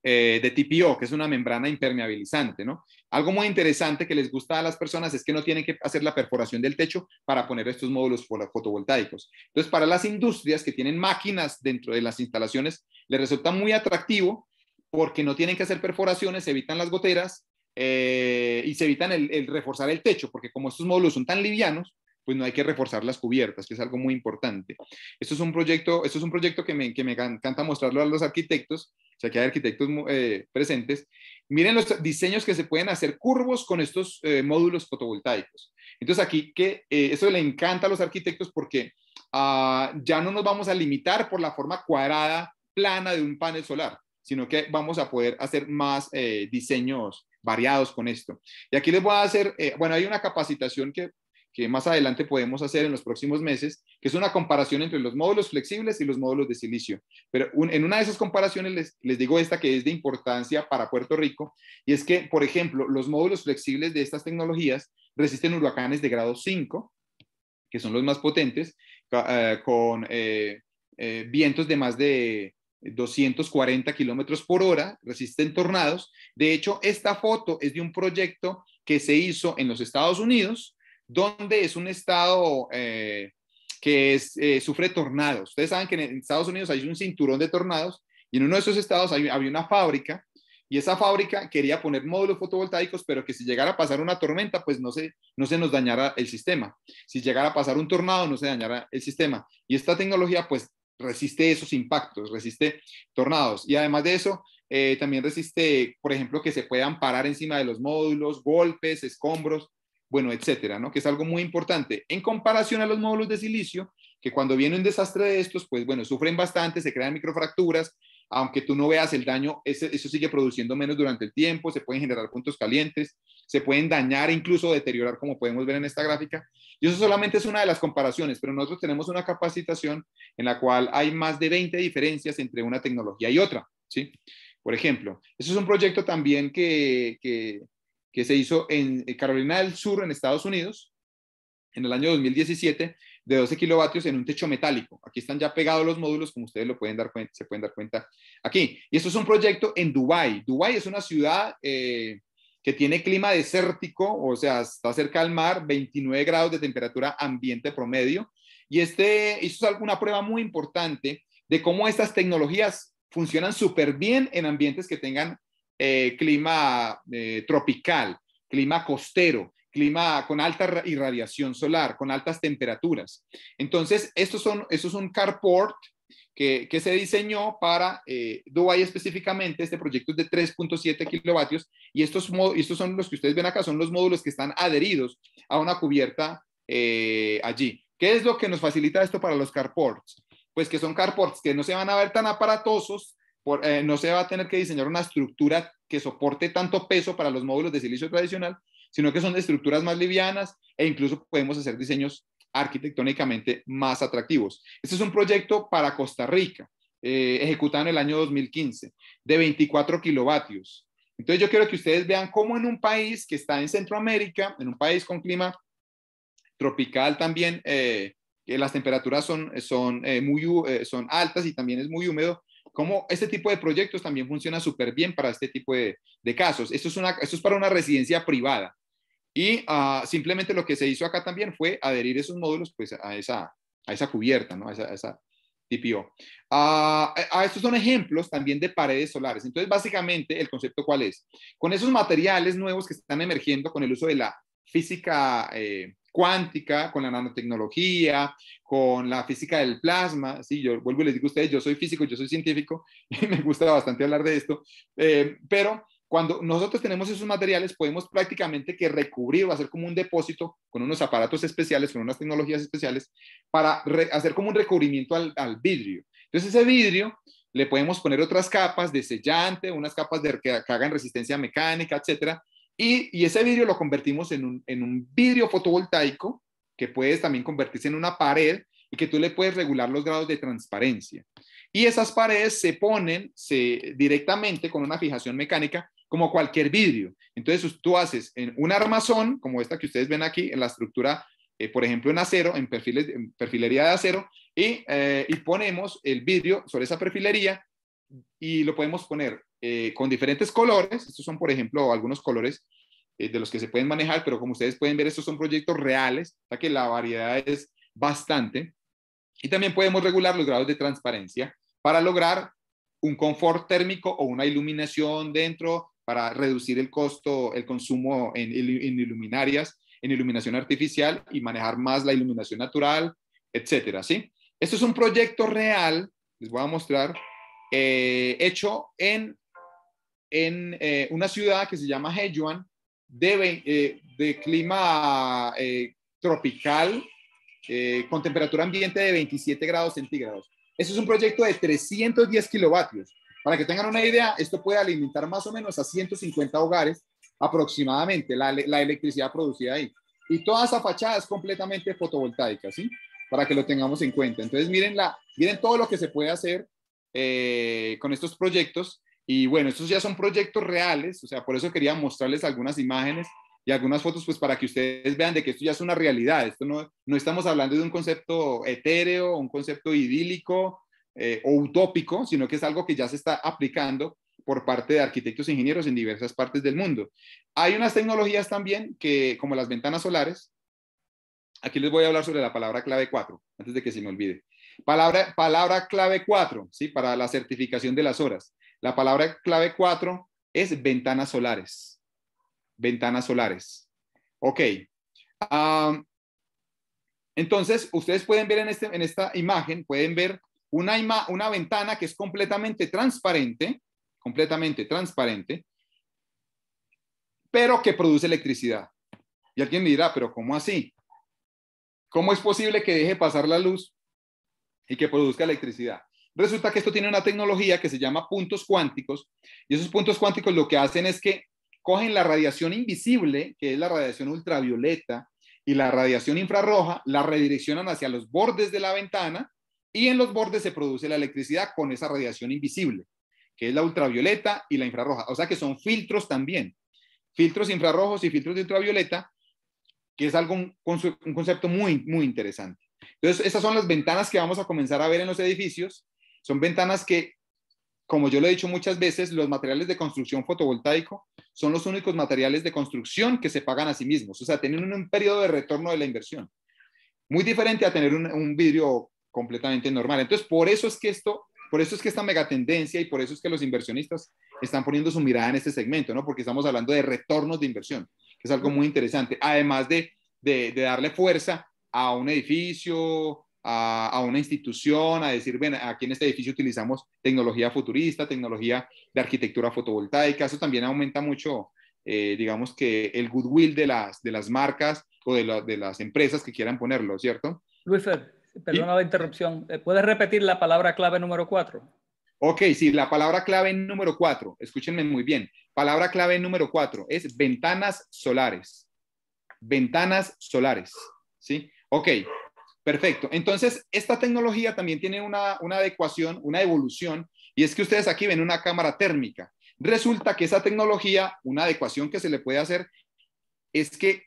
S1: eh, de TPO, que es una membrana impermeabilizante, ¿no? Algo muy interesante que les gusta a las personas es que no tienen que hacer la perforación del techo para poner estos módulos fotovoltaicos. Entonces, para las industrias que tienen máquinas dentro de las instalaciones, les resulta muy atractivo porque no tienen que hacer perforaciones, se evitan las goteras eh, y se evitan el reforzar el techo, porque como estos módulos son tan livianos, pues no hay que reforzar las cubiertas, que es algo muy importante. Esto es un proyecto, esto es un proyecto que me, encanta mostrarlo a los arquitectos, o sea que hay arquitectos eh, presentes. Miren los diseños que se pueden hacer curvos con estos eh, módulos fotovoltaicos. Entonces aquí que eh, eso le encanta a los arquitectos porque ah, ya no nos vamos a limitar por la forma cuadrada plana de un panel solar, sino que vamos a poder hacer más diseños variados con esto. Y aquí les voy a hacer, bueno, hay una capacitación que que más adelante podemos hacer en los próximos meses, que es una comparación entre los módulos flexibles y los módulos de silicio. Pero en una de esas comparaciones les, digo esta que es de importancia para Puerto Rico, y es que, por ejemplo, los módulos flexibles de estas tecnologías resisten huracanes de grado 5, que son los más potentes, eh, con eh, eh, vientos de más de 240 kilómetros por hora, resisten tornados. De hecho, esta foto es de un proyecto que se hizo en los Estados Unidos, donde es un estado eh, que eh, sufre tornados. Ustedes saben que en Estados Unidos hay un cinturón de tornados y en uno de esos estados había una fábrica y esa fábrica quería poner módulos fotovoltaicos, pero que si llegara a pasar una tormenta, pues no se, no se nos dañara el sistema. Si llegara a pasar un tornado, no se dañara el sistema. Y esta tecnología, pues, resiste esos impactos, resiste tornados. Y además de eso, eh, también resiste, por ejemplo, que se puedan parar encima de los módulos, golpes, escombros bueno, etcétera, ¿no? Que es algo muy importante en comparación a los módulos de silicio, que cuando viene un desastre de estos, pues bueno, sufren bastante, se crean microfracturas, aunque tú no veas el daño, eso sigue produciendo menos durante el tiempo, se pueden generar puntos calientes, se pueden dañar, incluso deteriorar, como podemos ver en esta gráfica. Y eso solamente es una de las comparaciones, pero nosotros tenemos una capacitación en la cual hay más de 20 diferencias entre una tecnología y otra, ¿sí? Por ejemplo, eso es un proyecto también que, que que se hizo en eh, Carolina del Sur, en Estados Unidos, en el año 2017, de 12 kilovatios en un techo metálico. Aquí están ya pegados los módulos, como ustedes lo pueden dar cuenta, se pueden dar cuenta aquí. Y esto es un proyecto en Dubái. Dubái es una ciudad eh, que tiene clima desértico, o sea, está cerca al mar, 29 grados de temperatura ambiente promedio. Y este, esto es una prueba muy importante de cómo estas tecnologías funcionan súper bien en ambientes que tengan eh, clima eh, tropical, clima costero, clima con alta irradiación solar, con altas temperaturas. Entonces, estos son, esto es un carport que, se diseñó para eh, Dubái específicamente. Este proyecto es de 3.7 kilovatios y estos, estos son los que ustedes ven acá, son los módulos que están adheridos a una cubierta eh, allí. ¿Qué es lo que nos facilita esto para los carports? Pues que son carports que no se van a ver tan aparatosos, eh, no se va a tener que diseñar una estructura que soporte tanto peso para los módulos de silicio tradicional, sino que son estructuras más livianas e incluso podemos hacer diseños arquitectónicamente más atractivos. Este es un proyecto para Costa Rica, eh, ejecutado en el año 2015, de 24 kilovatios. Entonces yo quiero que ustedes vean cómo en un país que está en Centroamérica, en un país con clima tropical también, eh, que las temperaturas son, son, muy, son altas y también es muy húmedo, como este tipo de proyectos también funciona súper bien para este tipo de, casos. Esto es, una, esto es para una residencia privada. Y ah, simplemente lo que se hizo acá también fue adherir esos módulos pues, a, esa, a esa cubierta, ¿no? a, esa, esa TPO. Ah, estos son ejemplos también de paredes solares. Entonces, básicamente, el concepto cuál es? Con esos materiales nuevos que están emergiendo con el uso de la física eh, cuántica, con la nanotecnología, con la física del plasma. si yo vuelvo y les digo a ustedes, yo soy físico, yo soy científico y me gusta bastante hablar de esto, eh, pero cuando nosotros tenemos esos materiales, podemos prácticamente que recubrir o hacer como un depósito con unos aparatos especiales, con unas tecnologías especiales, para hacer como un recubrimiento al, vidrio. Entonces ese vidrio le podemos poner otras capas de sellante, unas capas que, hagan resistencia mecánica, etcétera, y, ese vidrio lo convertimos en un, vidrio fotovoltaico que puedes también convertirse en una pared y que tú le puedes regular los grados de transparencia. Y esas paredes se ponen se, directamente con una fijación mecánica como cualquier vidrio. Entonces tú haces en un armazón, como esta que ustedes ven aquí, en la estructura, eh, por ejemplo, en acero, en, perfiles, perfilería de acero, y, eh, y ponemos el vidrio sobre esa perfilería y lo podemos poner eh, con diferentes colores. Estos son, por ejemplo, algunos colores eh, de los que se pueden manejar, pero como ustedes pueden ver, estos son proyectos reales, ya que la variedad es bastante. Y también podemos regular los grados de transparencia para lograr un confort térmico o una iluminación dentro para reducir el costo, el consumo en, iluminarias, en iluminación artificial y manejar más la iluminación natural, etcétera, ¿sí? Esto es un proyecto real, les voy a mostrar, eh, hecho en en eh, una ciudad que se llama Hejuan, de, eh, de clima eh, tropical, con temperatura ambiente de 27 grados centígrados. Eso es un proyecto de 310 kilovatios. Para que tengan una idea, esto puede alimentar más o menos a 150 hogares aproximadamente, la, la electricidad producida ahí. Y toda esa fachada es completamente fotovoltaica, ¿sí? Para que lo tengamos en cuenta. Entonces, miren, la, miren todo lo que se puede hacer con estos proyectos y bueno, estos ya son proyectos reales, o sea, por eso quería mostrarles algunas imágenes y algunas fotos, pues para que ustedes vean de que esto ya es una realidad. Esto no, estamos hablando de un concepto etéreo, un concepto idílico eh, o utópico, sino que es algo que ya se está aplicando por parte de arquitectos e ingenieros en diversas partes del mundo. Hay unas tecnologías también que, como las ventanas solares, aquí les voy a hablar sobre la palabra clave 4, antes de que se me olvide. Palabra, palabra clave 4, ¿sí? para la certificación de las horas. La palabra clave 4 es ventanas solares. Ventanas solares. Ok. Ah, entonces, ustedes pueden ver en, este, en esta imagen, pueden ver una, una ventana que es completamente transparente, completamente transparente, pero que produce electricidad. Y alguien me dirá, pero ¿cómo así? ¿Cómo es posible que deje pasar la luz y que produzca electricidad? Resulta que esto tiene una tecnología que se llama puntos cuánticos y esos puntos cuánticos lo que hacen es que cogen la radiación invisible, que es la radiación ultravioleta, y la radiación infrarroja, la redireccionan hacia los bordes de la ventana y en los bordes se produce la electricidad con esa radiación invisible, que es la ultravioleta y la infrarroja. O sea que son filtros también, filtros infrarrojos y filtros de ultravioleta, que es algo, un, concepto muy, muy interesante. Entonces, esas son las ventanas que vamos a comenzar a ver en los edificios son ventanas que, como yo lo he dicho muchas veces, los materiales de construcción fotovoltaico son los únicos materiales de construcción que se pagan a sí mismos. O sea, tienen un, periodo de retorno de la inversión. Muy diferente a tener un, vidrio completamente normal. Entonces, por eso es que esto por eso es que esta megatendencia y por eso es que los inversionistas están poniendo su mirada en este segmento, ¿no? Porque estamos hablando de retornos de inversión, que es algo muy interesante, además de, de darle fuerza a un edificio, a, una institución, a decir, ven, aquí en este edificio utilizamos tecnología futurista, tecnología de arquitectura fotovoltaica, eso también aumenta mucho, eh, digamos que el goodwill de las, de las marcas o de, las empresas que quieran ponerlo, ¿cierto?
S2: Luis, perdona la interrupción, eh, ¿puedes repetir la palabra clave número cuatro?
S1: Ok, sí, la palabra clave número cuatro, escúchenme muy bien, palabra clave número cuatro es ventanas solares, ventanas solares, ¿sí? Ok, Perfecto. Entonces, esta tecnología también tiene una, adecuación, una evolución, y es que ustedes aquí ven una cámara térmica. Resulta que esa tecnología, una adecuación que se le puede hacer, es que,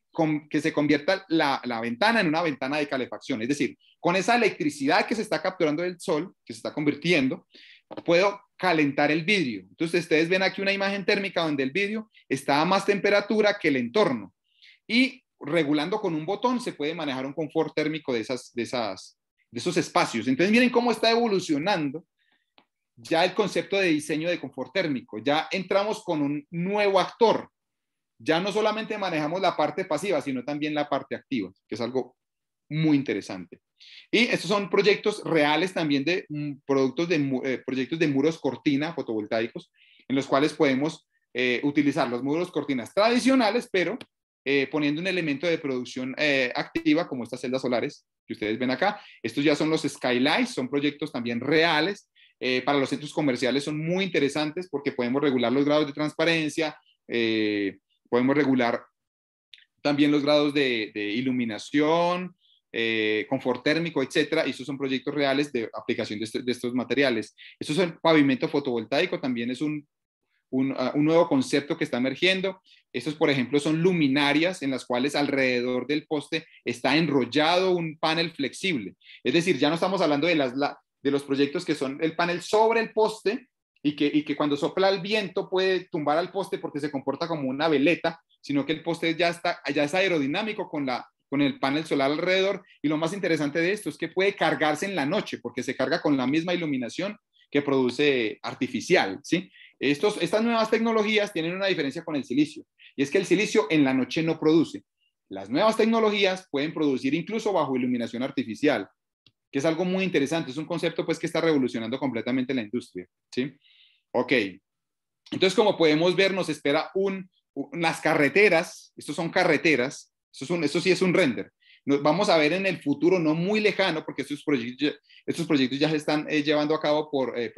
S1: que se convierta la, la, ventana en una ventana de calefacción. Es decir, con esa electricidad que se está capturando del sol, que se está convirtiendo, puedo calentar el vidrio. Entonces, ustedes ven aquí una imagen térmica donde el vidrio está a más temperatura que el entorno. Y regulando con un botón se puede manejar un confort térmico de, esas, de, esas, de esos espacios. Entonces miren cómo está evolucionando ya el concepto de diseño de confort térmico. Ya entramos con un nuevo actor. Ya no solamente manejamos la parte pasiva, sino también la parte activa, que es algo muy interesante. Y estos son proyectos reales también de mm, productos de eh, proyectos de muros cortina fotovoltaicos, en los cuales podemos eh, utilizar los muros cortinas tradicionales, pero eh, poniendo un elemento de producción eh, activa como estas celdas solares que ustedes ven acá. Estos ya son los skylights, son proyectos también reales. Eh, para los centros comerciales son muy interesantes porque podemos regular los grados de transparencia, podemos regular también los grados de, iluminación, confort térmico, etcétera. Y estos son proyectos reales de aplicación de, este, estos materiales. Esto es el pavimento fotovoltaico, también es un Ah, un, nuevo concepto que está emergiendo. Estos, por ejemplo, son luminarias en las cuales alrededor del poste está enrollado un panel flexible. Es decir, ya no estamos hablando de, los proyectos que son el panel sobre el poste y que, cuando sopla el viento puede tumbar al poste porque se comporta como una veleta, sino que el poste ya, está, ya es aerodinámico con la, con el panel solar alrededor. Y lo más interesante de esto es que puede cargarse en la noche, porque se carga con la misma iluminación que produce artificial, ¿sí? estas nuevas tecnologías tienen una diferencia con el silicio, y es que el silicio en la noche no produce. Las nuevas tecnologías pueden producir incluso bajo iluminación artificial, que es algo muy interesante, es un concepto pues que está revolucionando completamente la industria, ¿sí? Ok, entonces como podemos ver nos espera un, unas carreteras, estos son carreteras, esto, esto sí es un render, nos vamos a ver en el futuro, no muy lejano, porque estos proyectos, estos proyectos ya se están eh, llevando a cabo por, eh,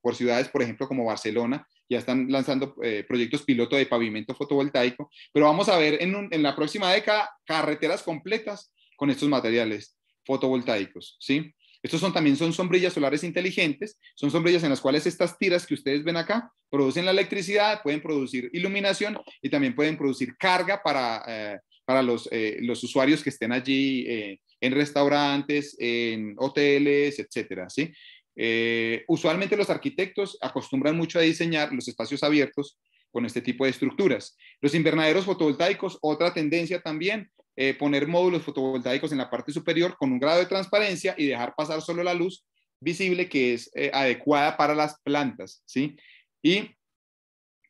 S1: por ciudades, por ejemplo, como Barcelona, ya están lanzando eh, proyectos piloto de pavimento fotovoltaico, pero vamos a ver en, la próxima década carreteras completas con estos materiales fotovoltaicos, ¿sí? Estos son, también son sombrillas solares inteligentes, son sombrillas en las cuales estas tiras que ustedes ven acá producen la electricidad, pueden producir iluminación y también pueden producir carga para para eh, los, usuarios que estén allí eh, en restaurantes, en hoteles, etcétera, ¿sí? Eh, usualmente los arquitectos acostumbran mucho a diseñar los espacios abiertos con este tipo de estructuras. Los invernaderos fotovoltaicos, otra tendencia también, poner módulos fotovoltaicos en la parte superior con un grado de transparencia y dejar pasar solo la luz visible que es adecuada para las plantas, ¿sí? Y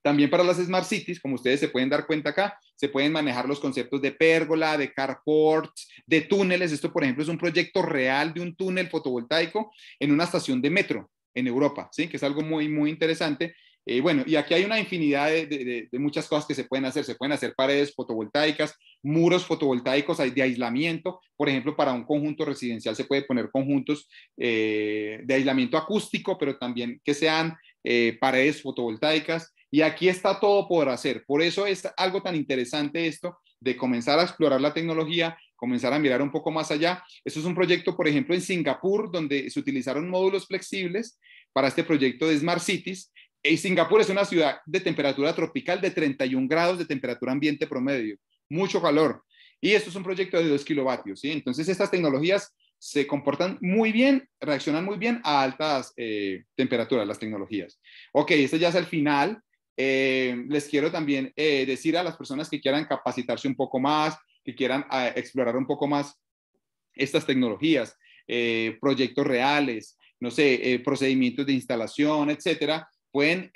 S1: también para las smart cities, como ustedes se pueden dar cuenta acá, se pueden manejar los conceptos de pérgola, de carports, de túneles. Esto, por ejemplo, es un proyecto real de un túnel fotovoltaico en una estación de metro en Europa, ¿sí? que es algo muy, muy interesante. Eh, bueno, y aquí hay una infinidad de, muchas cosas que se pueden hacer. Se pueden hacer paredes fotovoltaicas, muros fotovoltaicos de aislamiento. Por ejemplo, para un conjunto residencial se puede poner conjuntos eh, de aislamiento acústico, pero también que sean eh, paredes fotovoltaicas. Y aquí está todo por hacer. Por eso es algo tan interesante esto de comenzar a explorar la tecnología, comenzar a mirar un poco más allá. Esto es un proyecto, por ejemplo, en Singapur, donde se utilizaron módulos flexibles para este proyecto de Smart Cities. Y Singapur es una ciudad de temperatura tropical de 31 grados de temperatura ambiente promedio, mucho calor. Y esto es un proyecto de 2 kilovatios. Entonces, estas tecnologías se comportan muy bien, reaccionan muy bien a altas eh, temperaturas, las tecnologías. Ok, este ya es el final. Eh, les quiero también eh, decir a las personas que quieran capacitarse un poco más, que quieran ah, explorar un poco más estas tecnologías, eh, proyectos reales, no sé, procedimientos de instalación, etcétera, pueden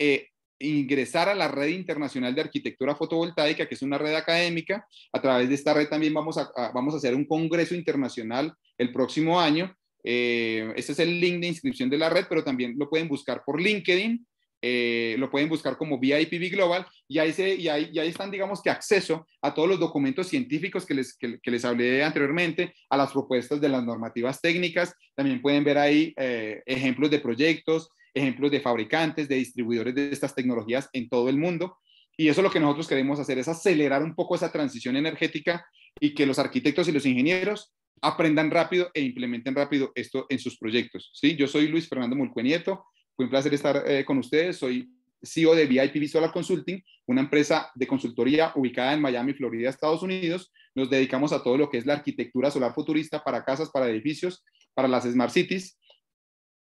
S1: ingresar a la Red Internacional de Arquitectura Fotovoltaica, que es una red académica. A través de esta red también vamos vamos a hacer un congreso internacional el próximo año. este es el link de inscripción de la red, pero también lo pueden buscar por LinkedIn eh, lo pueden buscar como VIPB Global y ahí, se, y ahí, y ahí, están, digamos que, acceso a todos los documentos científicos que les, les hablé anteriormente, a las propuestas de las normativas técnicas. También pueden ver ahí eh, ejemplos de proyectos, ejemplos de fabricantes, de distribuidores de estas tecnologías en todo el mundo. Y eso lo que nosotros queremos hacer, es acelerar un poco esa transición energética y que los arquitectos y los ingenieros aprendan rápido e implementen rápido esto en sus proyectos. ¿sí? Yo soy Luis Fernando Mulcuenieto, un placer estar eh, con ustedes. Soy CEO de VIP Visual Consulting, una empresa de consultoría ubicada en Miami, Florida, Estados Unidos. Nos dedicamos a todo lo que es la arquitectura solar futurista para casas, para edificios, para las Smart Cities.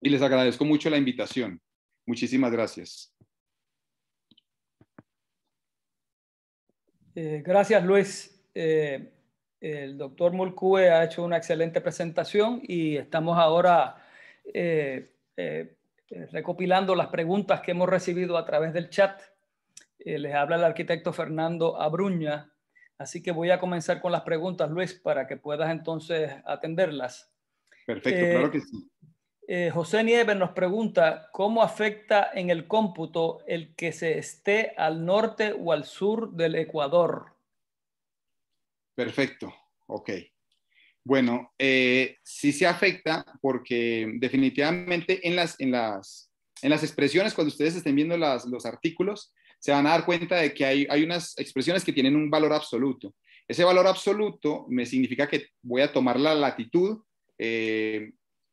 S1: Y les agradezco mucho la invitación. Muchísimas gracias.
S2: Eh, gracias, Luis. Eh, el doctor Mulcue ha hecho una excelente presentación y estamos ahora eh, recopilando las preguntas que hemos recibido a través del chat. Eh, les habla el arquitecto Fernando Abruña. Así que voy a comenzar con las preguntas, Luis, para que puedas entonces atenderlas.
S3: Perfecto, eh, claro que sí.
S2: José Nieves nos pregunta, ¿cómo afecta en el cómputo el que se esté al norte o al sur del Ecuador?
S1: Perfecto, ok. Bueno, eh, sí se afecta porque definitivamente en las, en las, en las expresiones, cuando ustedes estén viendo las, los artículos, se van a dar cuenta de que hay, hay unas expresiones que tienen un valor absoluto. Ese valor absoluto me significa que voy a tomar la latitud, eh,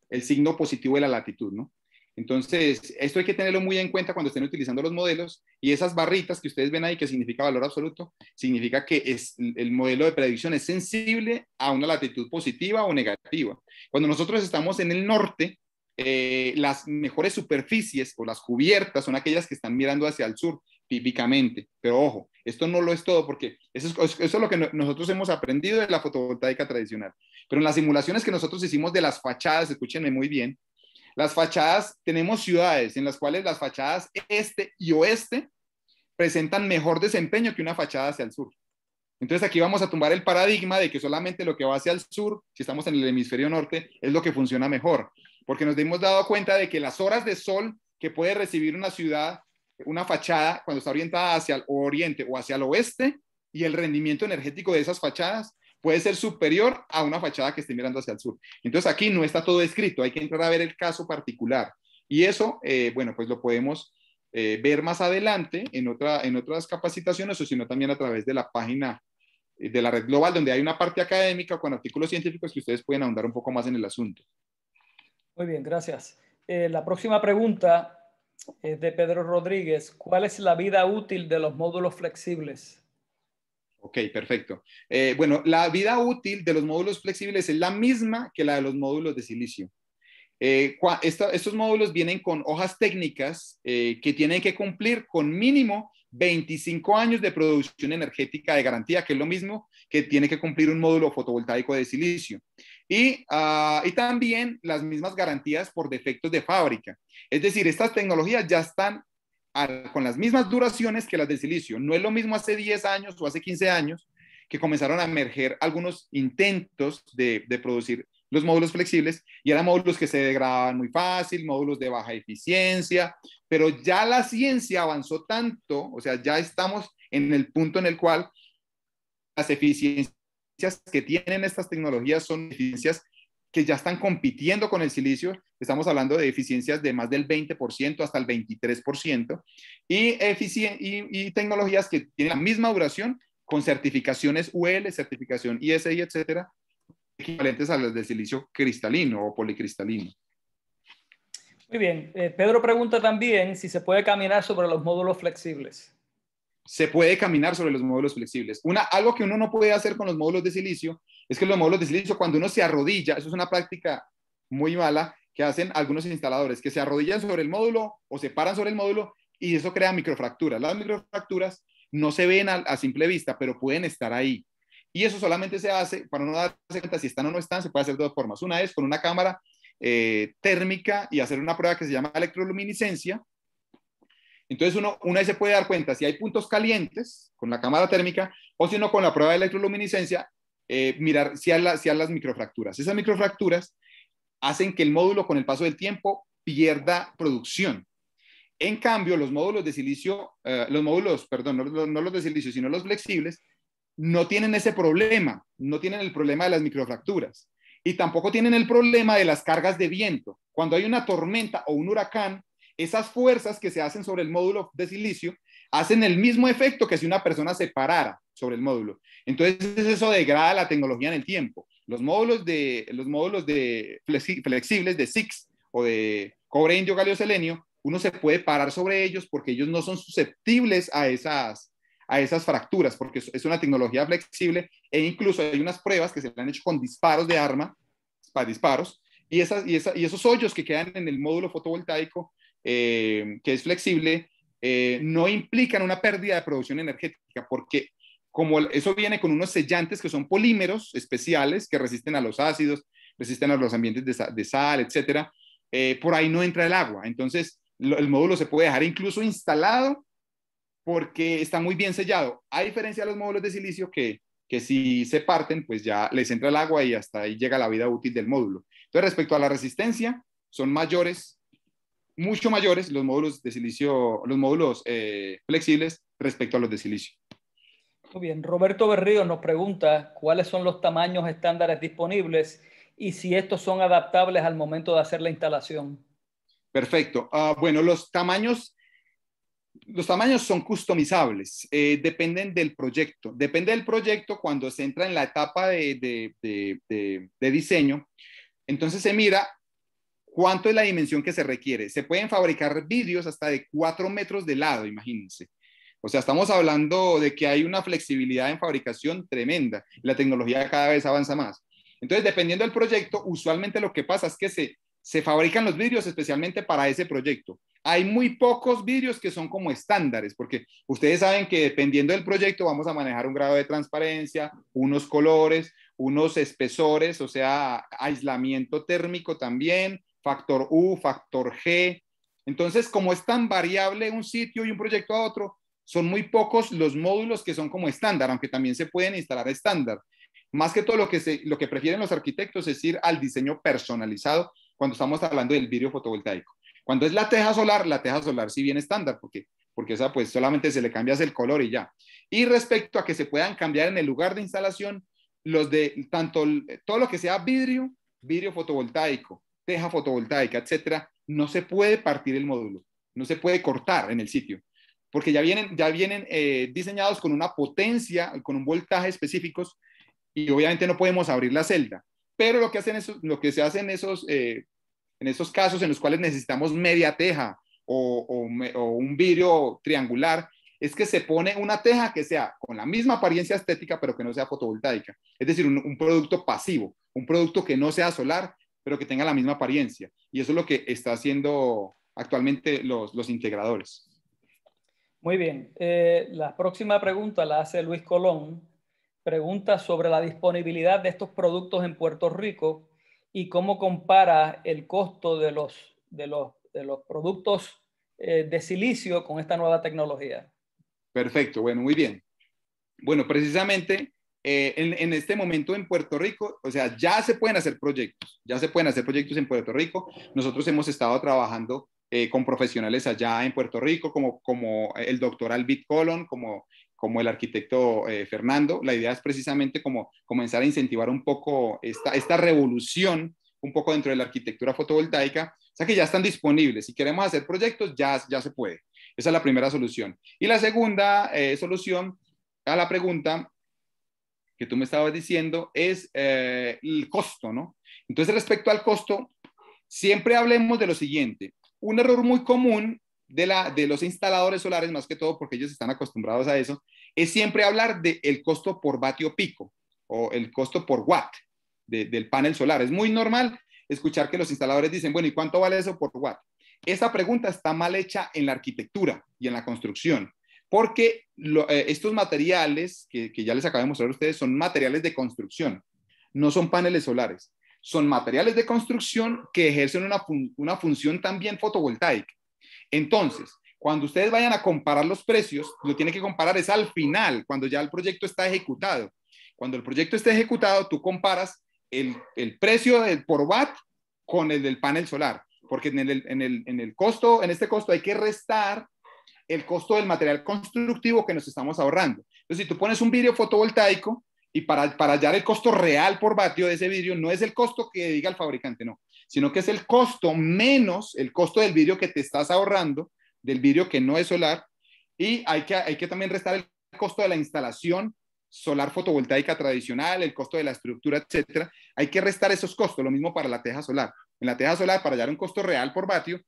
S1: el signo positivo de la latitud, ¿no? Entonces, esto hay que tenerlo muy en cuenta cuando estén utilizando los modelos y esas barritas que ustedes ven ahí que significa valor absoluto, significa que es, el modelo de predicción es sensible a una latitud positiva o negativa. Cuando nosotros estamos en el norte, eh, las mejores superficies o las cubiertas son aquellas que están mirando hacia el sur típicamente, pero ojo, esto no lo es todo porque eso es, eso es lo que nosotros hemos aprendido de la fotovoltaica tradicional. Pero en las simulaciones que nosotros hicimos de las fachadas, escúchenme muy bien, las fachadas, tenemos ciudades en las cuales las fachadas este y oeste presentan mejor desempeño que una fachada hacia el sur. Entonces aquí vamos a tumbar el paradigma de que solamente lo que va hacia el sur, si estamos en el hemisferio norte, es lo que funciona mejor, porque nos hemos dado cuenta de que las horas de sol que puede recibir una ciudad, una fachada, cuando está orientada hacia el oriente o hacia el oeste, y el rendimiento energético de esas fachadas puede ser superior a una fachada que esté mirando hacia el sur. Entonces aquí no está todo escrito, hay que entrar a ver el caso particular. Y eso, eh, bueno, pues lo podemos eh, ver más adelante en, otra, en otras capacitaciones o sino también a través de la página eh, de la red global, donde hay una parte académica con artículos científicos que ustedes pueden ahondar un poco más en el asunto.
S2: Muy bien, gracias. la próxima pregunta es de Pedro Rodríguez. ¿Cuál es la vida útil de los módulos flexibles?
S1: Ok, perfecto. Eh, bueno, la vida útil de los módulos flexibles es la misma que la de los módulos de silicio. Eh, estos módulos vienen con hojas técnicas eh, que tienen que cumplir con mínimo 25 años de producción energética de garantía, que es lo mismo que tiene que cumplir un módulo fotovoltaico de silicio. Y, ah, y también las mismas garantías por defectos de fábrica. Es decir, estas tecnologías ya están con las mismas duraciones que las de silicio. No es lo mismo hace 10 años o hace 15 años que comenzaron a emerger algunos intentos de, de producir los módulos flexibles y eran módulos que se degradaban muy fácil, módulos de baja eficiencia, pero ya la ciencia avanzó tanto, o sea, ya estamos en el punto en el cual las eficiencias que tienen estas tecnologías son eficiencias que ya están compitiendo con el silicio. Estamos hablando de eficiencias de más del 20% hasta el 23%. Y, y, tecnologías que tienen la misma duración con certificaciones UL, certificación ISI, etcétera, equivalentes a las del silicio cristalino o policristalino.
S2: Muy bien. Eh, Pedro pregunta también si se puede caminar sobre los módulos flexibles.
S1: Se puede caminar sobre los módulos flexibles. Una, algo que uno no puede hacer con los módulos de silicio es que los módulos de silicio, cuando uno se arrodilla, eso es una práctica muy mala que hacen algunos instaladores, que se arrodillan sobre el módulo o se paran sobre el módulo y eso crea microfracturas. Las microfracturas no se ven a, simple vista, pero pueden estar ahí. Y eso solamente se hace para no darse cuenta si están o no están, se puede hacer de dos formas. Una es con una cámara eh, térmica y hacer una prueba que se llama electroluminiscencia. Entonces uno, uno se puede dar cuenta si hay puntos calientes con la cámara térmica o si no con la prueba de electroluminiscencia eh, mirar si hay las microfracturas. Esas microfracturas hacen que el módulo con el paso del tiempo pierda producción. En cambio, los módulos de silicio, eh, los módulos, perdón, no, no los de silicio, sino los flexibles, no tienen ese problema, no tienen el problema de las microfracturas y tampoco tienen el problema de las cargas de viento. Cuando hay una tormenta o un huracán, esas fuerzas que se hacen sobre el módulo de silicio hacen el mismo efecto que si una persona se parara sobre el módulo. Entonces eso degrada la tecnología en el tiempo. Los módulos de, los módulos de flexibles de SIX o de cobre indio galio selenio, uno se puede parar sobre ellos porque ellos no son susceptibles a esas, a esas fracturas, porque es una tecnología flexible e incluso hay unas pruebas que se han hecho con disparos de arma, para disparos, y, esas, y, y esos hoyos que quedan en el módulo fotovoltaico, eh, que es flexible, eh, no implican una pérdida de producción energética, porque como eso viene con unos sellantes que son polímeros especiales que resisten a los ácidos, resisten a los ambientes de, sal, de etcétera, eh, por ahí no entra el agua. Entonces, el módulo se puede dejar incluso instalado porque está muy bien sellado, a diferencia de los módulos de silicio que, si se parten, pues ya les entra el agua y hasta ahí llega la vida útil del módulo. Entonces, respecto a la resistencia, son mayores, mucho mayores los módulos de silicio, los módulos eh, flexibles respecto a los de silicio
S2: bien, Roberto Berrío nos pregunta cuáles son los tamaños estándares disponibles y si estos son adaptables al momento de hacer la instalación.
S1: Perfecto. Ah, bueno, los tamaños, los tamaños son customizables, eh, dependen del proyecto. Depende del proyecto cuando se entra en la etapa de, de diseño. Entonces se mira cuánto es la dimensión que se requiere. Se pueden fabricar vidrios hasta de 4 metros de lado, imagínense. O sea, estamos hablando de que hay una flexibilidad en fabricación tremenda. La tecnología cada vez avanza más. Entonces, dependiendo del proyecto, usualmente lo que pasa es que se, se fabrican los vidrios especialmente para ese proyecto. Hay muy pocos vidrios que son como estándares, porque ustedes saben que dependiendo del proyecto vamos a manejar un grado de transparencia, unos colores, unos espesores, o sea, aislamiento térmico también, factor U, factor G. Entonces, como es tan variable un sitio y un proyecto a otro, son muy pocos los módulos que son como estándar, aunque también se pueden instalar estándar. Más que todo lo que, se, lo que prefieren los arquitectos es ir al diseño personalizado cuando estamos hablando del vidrio fotovoltaico. Cuando es la teja solar, la teja solar sí viene estándar, porque, porque esa pues solamente se le cambias el color y ya. Y respecto a que se puedan cambiar en el lugar de instalación, los de tanto todo lo que sea vidrio, vidrio fotovoltaico, teja fotovoltaica, etcétera, no se puede partir el módulo, no se puede cortar en el sitio porque ya vienen, ya vienen eh, diseñados con una potencia, con un voltaje específicos y obviamente no podemos abrir la celda. Pero lo que, hacen lo que se hace en esos, eh, en esos casos en los cuales necesitamos media teja o, o, un vidrio triangular, es que se pone una teja que sea con la misma apariencia estética, pero que no sea fotovoltaica. Es decir, un, un producto pasivo, un producto que no sea solar, pero que tenga la misma apariencia. Y eso es lo que está haciendo actualmente los, los integradores.
S2: Muy bien. Eh, la próxima pregunta la hace Luis Colón. Pregunta sobre la disponibilidad de estos productos en Puerto Rico y cómo compara el costo de los, de los, de los productos eh, de silicio con esta nueva tecnología.
S1: Perfecto, bueno, muy bien. Bueno, precisamente eh, en, en, este momento en Puerto Rico, o sea, ya se pueden hacer proyectos, ya se pueden hacer proyectos en Puerto Rico. Nosotros hemos estado trabajando eh, con profesionales allá en Puerto Rico, como, como el doctor Albit Colon, como, como el arquitecto eh, Fernando. La idea es precisamente como comenzar a incentivar un poco esta, esta revolución, un poco dentro de la arquitectura fotovoltaica. O sea que ya están disponibles. Si queremos hacer proyectos, ya, ya se puede. Esa es la primera solución. Y la segunda eh, solución a la pregunta que tú me estabas diciendo es el costo, ¿no? Entonces, respecto al costo, siempre hablemos de lo siguiente, un error muy común de, los instaladores solares, más que todo porque ellos están acostumbrados a eso, es siempre hablar del costo por vatio pico o el costo por watt del panel solar. Es muy normal escuchar que los instaladores dicen, bueno, ¿y cuánto vale eso por watt? Esa pregunta está mal hecha en la arquitectura y en la construcción, porque eh, estos materiales que, que ya les acabo de mostrar a ustedes son materiales de construcción, no son paneles solares son materiales de construcción que ejercen una, función también fotovoltaica. Entonces, cuando ustedes vayan a comparar los precios, lo tienen que comparar es al final, cuando ya el proyecto está ejecutado. Cuando el proyecto está ejecutado, tú comparas el, precio del, por watt con el del panel solar, porque en el, en, el, costo, en este costo hay que restar el costo del material constructivo que nos estamos ahorrando. Entonces, si tú pones un vidrio fotovoltaico, y para, hallar el costo real por vatio de ese vidrio, no es el costo que diga el fabricante, no, sino que es el costo menos el costo del vidrio que te estás ahorrando, del vidrio que no es solar, y hay que, hay que también restar el costo de la instalación solar fotovoltaica tradicional, el costo de la estructura, etcétera. Hay que restar esos costos, lo mismo para la teja solar. En la teja solar, para hallar un costo real por vatio,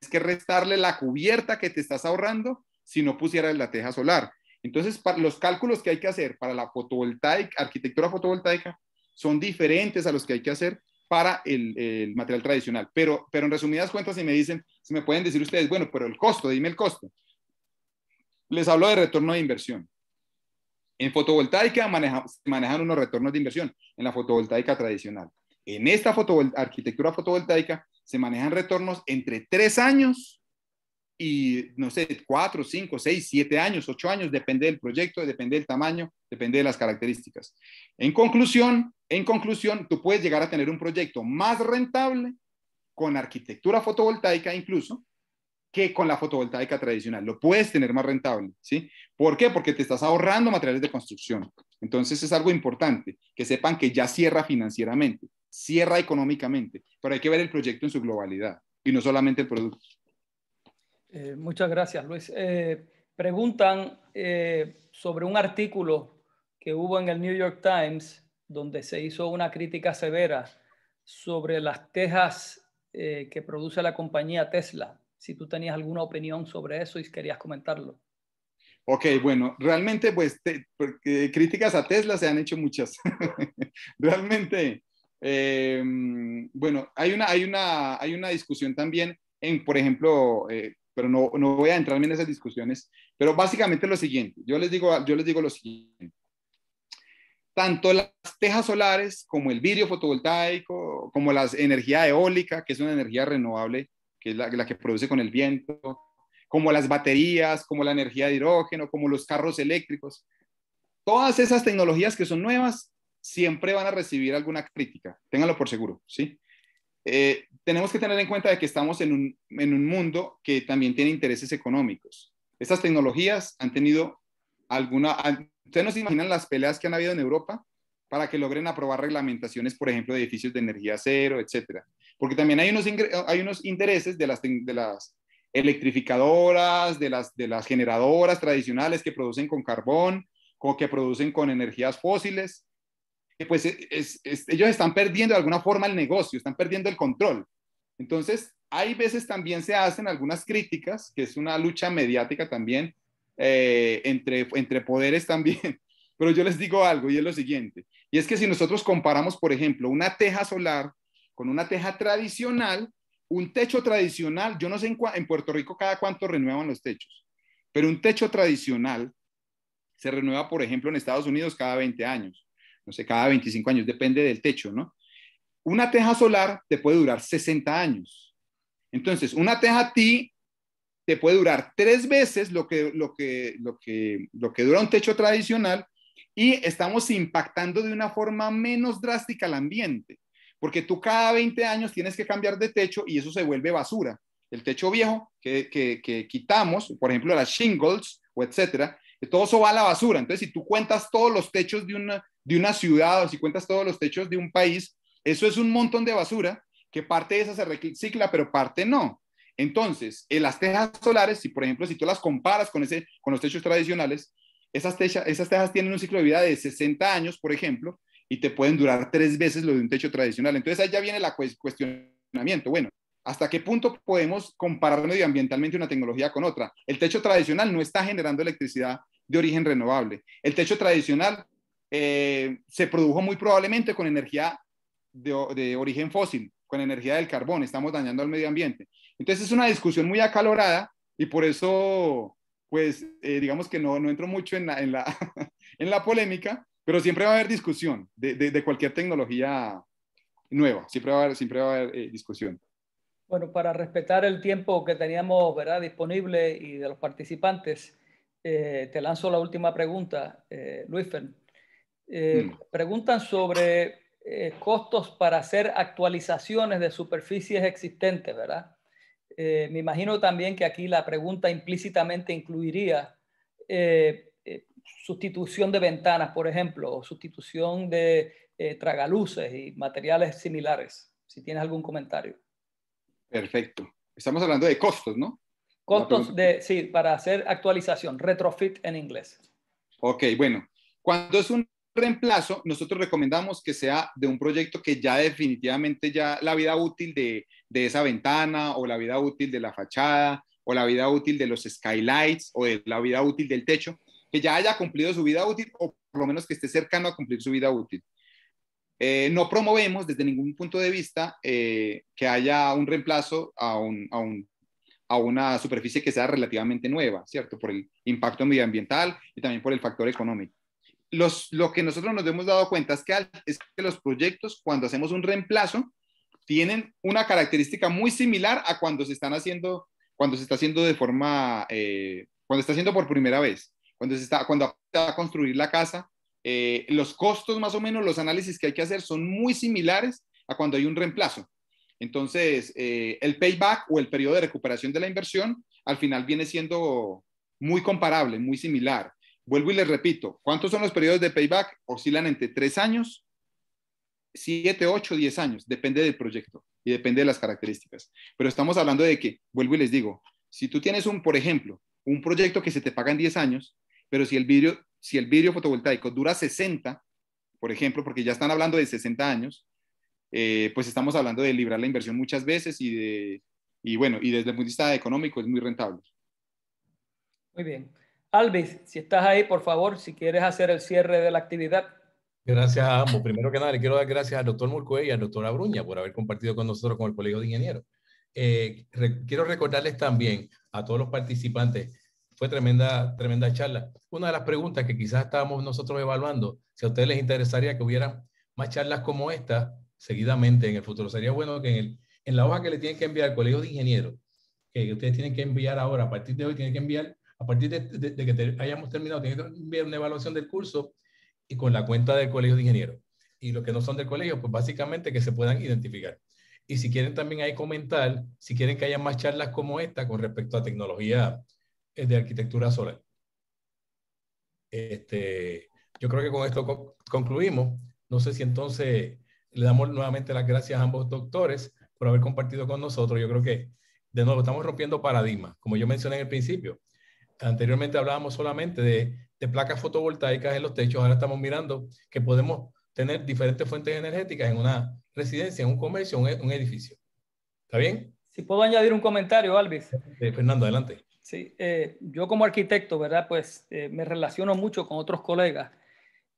S1: es que restarle la cubierta que te estás ahorrando si no pusieras la teja solar. Entonces, para los cálculos que hay que hacer para la fotovoltaica, arquitectura fotovoltaica son diferentes a los que hay que hacer para el, material tradicional. Pero, pero en resumidas cuentas, si me dicen, si me pueden decir ustedes, bueno, pero el costo, dime el costo. Les hablo de retorno de inversión. En fotovoltaica se manejan unos retornos de inversión, en la fotovoltaica tradicional. En esta arquitectura fotovoltaica se manejan retornos entre tres años y, no sé, cuatro, cinco, seis, siete años, ocho años, depende del proyecto, depende del tamaño, depende de las características. En conclusión, en conclusión, tú puedes llegar a tener un proyecto más rentable con arquitectura fotovoltaica incluso que con la fotovoltaica tradicional. Lo puedes tener más rentable, ¿sí? ¿Por qué? Porque te estás ahorrando materiales de construcción. Entonces es algo importante, que sepan que ya cierra financieramente, cierra económicamente, pero hay que ver el proyecto en su globalidad y no solamente el producto.
S2: Eh, muchas gracias, Luis. Eh, preguntan eh, sobre un artículo que hubo en el New York Times donde se hizo una crítica severa sobre las tejas que produce la compañía Tesla. Si tú tenías alguna opinión sobre eso y querías comentarlo.
S1: Ok, bueno, realmente pues críticas a Tesla se han hecho muchas. realmente, bueno, hay una, hay, una, hay una discusión también en, por ejemplo, pero no, no voy a entrar en esas discusiones. Pero básicamente lo siguiente, yo les digo, yo les digo lo siguiente. Tanto las tejas solares como el vidrio fotovoltaico, como la energía eólica, que es una energía renovable, que es la, que produce con el viento, como las baterías, como la energía de hidrógeno, como los carros eléctricos. Todas esas tecnologías que son nuevas siempre van a recibir alguna crítica, ténganlo por seguro, ¿sí? Eh, tenemos que tener en cuenta de que estamos en un, en un mundo que también tiene intereses económicos. Estas tecnologías han tenido alguna... ¿Ustedes se imaginan las peleas que han habido en Europa para que logren aprobar reglamentaciones, por ejemplo, de edificios de energía cero, etcétera? Porque también hay unos, hay unos intereses de las, de las electrificadoras, de las, de las generadoras tradicionales que producen con carbón, o que producen con energías fósiles, pues ellos están perdiendo de alguna forma el negocio, están perdiendo el control. Entonces, hay veces también se hacen algunas críticas, que es una lucha mediática también, eh, entre, poderes también. Pero yo les digo algo y es lo siguiente. Y es que si nosotros comparamos, por ejemplo, una teja solar con una teja tradicional, un techo tradicional, yo no sé en, en Puerto Rico cada cuánto renuevan los techos, pero un techo tradicional se renueva, por ejemplo, en Estados Unidos cada 20 años, no sé, cada 25 años, depende del techo, ¿no? una teja solar te puede durar 60 años. Entonces, una teja TI te puede durar tres veces lo que, lo que, lo que, lo que dura un techo tradicional y estamos impactando de una forma menos drástica al ambiente, porque tú cada 20 años tienes que cambiar de techo y eso se vuelve basura. El techo viejo que, quitamos, por ejemplo, las shingles o etcétera, todo eso va a la basura. Entonces, si tú cuentas todos los techos de una, de una ciudad o si cuentas todos los techos de un país, eso es un montón de basura que parte de esa se recicla, pero parte no. Entonces, en las tejas solares, si por ejemplo, si tú las comparas con, ese, con los techos tradicionales, esas, esas tejas tienen un ciclo de vida de 60 años, por ejemplo, y te pueden durar tres veces lo de un techo tradicional. Entonces, ahí ya viene el cuestionamiento. Bueno, ¿hasta qué punto podemos comparar medioambientalmente una tecnología con otra? El techo tradicional no está generando electricidad de origen renovable. El techo tradicional eh, se produjo muy probablemente con energía de, origen fósil, con energía del carbón, estamos dañando al medio ambiente. Entonces es una discusión muy acalorada y por eso, pues, eh, digamos que no, no entro mucho en la, en, la, en la polémica, pero siempre va a haber discusión de, de, cualquier tecnología nueva, siempre va a haber, siempre haber eh, discusión.
S2: Bueno, para respetar el tiempo que teníamos ¿verdad? disponible y de los participantes, eh, te lanzo la última pregunta, eh, mm. Preguntan sobre eh, costos para hacer actualizaciones de superficies existentes, ¿verdad? Eh, me imagino también que aquí la pregunta implícitamente incluiría eh, sustitución de ventanas, por ejemplo, o sustitución de tragaluces y materiales similares, si tienes algún comentario.
S1: Perfecto. Estamos hablando de costos, ¿no?
S2: Costos de, sí, para hacer actualización, retrofit en inglés.
S1: Ok, bueno. Cuando es un reemplazo, nosotros recomendamos que sea de un proyecto que ya definitivamente ya la vida útil de, de, esa ventana o la vida útil de la fachada o la vida útil de los skylights o la vida útil del techo, que ya haya cumplido su vida útil o por lo menos que esté cercano a cumplir su vida útil. Eh, no promovemos desde ningún punto de vista eh, que haya un reemplazo a, un, a, un, a una superficie que sea relativamente nueva, ¿cierto? Por el impacto medioambiental y también por el factor económico lo que nosotros nos hemos dado cuenta es que, los proyectos, cuando hacemos un reemplazo, tienen una característica muy similar a cuando se están haciendo, cuando se está haciendo de forma, eh, cuando está haciendo por primera vez, cuando se está, cuando a construir la casa, eh, los costos más o menos, los análisis que hay que hacer son muy similares a cuando hay un reemplazo. Entonces, eh, el payback o el periodo de recuperación de la inversión al final viene siendo muy comparable, muy similar. Vuelvo y les repito, ¿cuántos son los periodos de payback? Oscilan entre tres años, siete, ocho, diez años, depende del proyecto y depende de las características. Pero estamos hablando de que, vuelvo y les digo, si tú tienes un, por ejemplo, un proyecto que se te paga en 10 años, pero si el vidrio, si el vidrio fotovoltaico dura 60, por ejemplo, porque ya están hablando de 60 años, eh, pues estamos hablando de librar la inversión muchas veces y de, y bueno, y desde el punto de vista económico es muy rentable.
S2: Muy bien. Alvis, si estás ahí, por favor, si quieres hacer el cierre de la actividad.
S3: Gracias a ambos. Primero que nada, le quiero dar gracias al doctor Murcue y al doctor Abruña por haber compartido con nosotros con el Colegio de Ingenieros. Eh, quiero recordarles también a todos los participantes, fue tremenda, tremenda charla. Una de las preguntas que quizás estábamos nosotros evaluando, si a ustedes les interesaría que hubieran más charlas como esta seguidamente en el futuro, sería bueno que en, en la hoja que le tienen que enviar al Colegio de Ingenieros, que ustedes tienen que enviar ahora, a partir de hoy tienen que enviar a partir de, que hayamos terminado, tenemos que enviar una evaluación del curso y con la cuenta del colegio de ingenieros. Y los que no son del colegio, pues básicamente que se puedan identificar. Y si quieren también ahí comentar, si quieren que haya más charlas como esta con respecto a tecnología eh, de arquitectura solar. Este, yo creo que con esto concluimos. No sé si entonces le damos nuevamente las gracias a ambos doctores por haber compartido con nosotros. Yo creo que, de nuevo, estamos rompiendo paradigmas, como yo mencioné en el principio anteriormente hablábamos solamente de, placas fotovoltaicas en los techos, ahora estamos mirando que podemos tener diferentes fuentes energéticas en una residencia, en un comercio, en un e, edificio. ¿Está bien?
S2: Si puedo añadir un comentario, Alvis.
S3: Eh, Fernando, adelante.
S2: Sí, eh, yo como arquitecto, ¿verdad? Pues eh, me relaciono mucho con otros colegas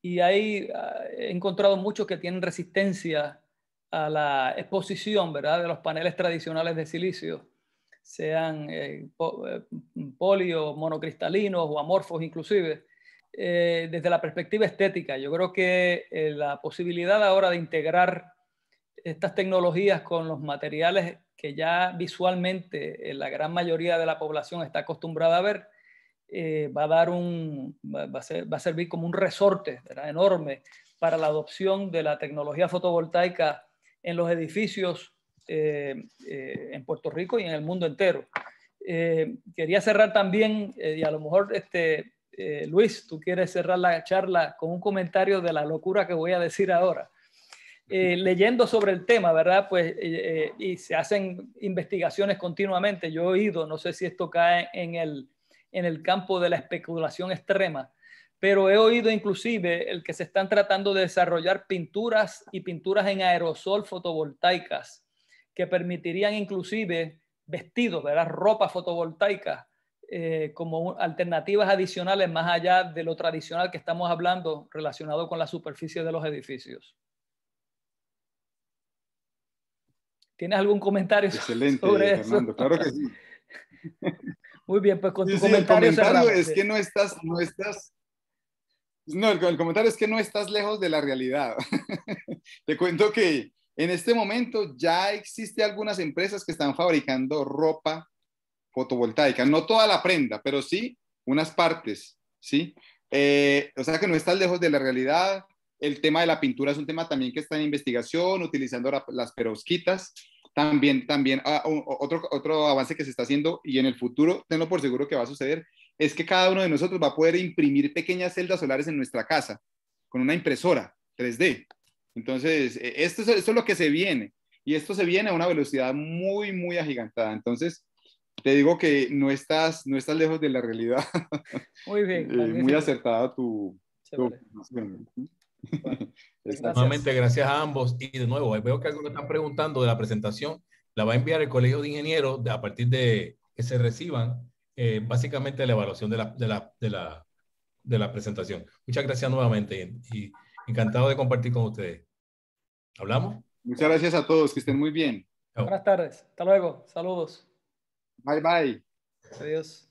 S2: y ahí ah, he encontrado muchos que tienen resistencia a la exposición, ¿verdad? De los paneles tradicionales de silicio sean eh, polios, eh, mm, monocristalinos o amorfos inclusive. Eh, desde la perspectiva estética, yo creo que la posibilidad ahora de integrar estas tecnologías con los materiales que ya visualmente la gran mayoría de la población está acostumbrada a ver, va a dar un, a servir como un resorte enorme para la adopción de la tecnología fotovoltaica en los edificios eh, eh, en Puerto Rico y en el mundo entero. Eh, quería cerrar también, y a lo mejor este, Luis, tú quieres cerrar la charla con un comentario de la locura que voy a decir ahora. leyendo sobre el tema, ¿verdad? Pues, y se hacen investigaciones continuamente. Yo he oído, no sé si esto cae en el, en el campo de la especulación extrema, pero he oído inclusive el que se están tratando de desarrollar pinturas y pinturas en aerosol fotovoltaicas que permitirían inclusive vestidos, ¿verdad? ropa fotovoltaica, eh, como alternativas adicionales más allá de lo tradicional que estamos hablando relacionado con la superficie de los edificios.
S1: ¿Tienes algún comentario Excelente, sobre Fernando, claro que sí.
S2: Muy bien, pues con tu El comentario es que
S1: no estás, no estás. No, el, comentario es que no estás lejos de la realidad. Te cuento que en este momento ya existe algunas empresas que están fabricando ropa fotovoltaica, no toda la prenda, pero sí unas partes, ¿sí? Eh, o sea que no está lejos de la realidad. El tema de la pintura es un tema también que está en investigación, utilizando las perovskitas. También, también ah, otro, otro avance que se está haciendo y en el futuro, tenlo por seguro que va a suceder, es que cada uno de nosotros va a poder imprimir pequeñas celdas solares en nuestra casa con una impresora 3D. Entonces, e, esto es, lo que se viene. Y esto se viene a una velocidad muy, muy agigantada. Entonces, te digo que no estás, no estás lejos de la realidad.
S2: Muy bien. Eh, muy
S1: acertada tu... tu... gracias. Nuevamente,
S3: gracias a ambos. Y de nuevo, veo que algunos están preguntando de la presentación. La va a enviar el Colegio de Ingenieros a partir de que se reciban eh, básicamente la evaluación de la, de la presentación. Muchas gracias nuevamente. y Encantado de compartir con ustedes. ¿Hablamos?
S1: Muchas gracias a todos, que estén muy bien.
S2: Buenas tardes, hasta luego, saludos. Bye bye. Adiós.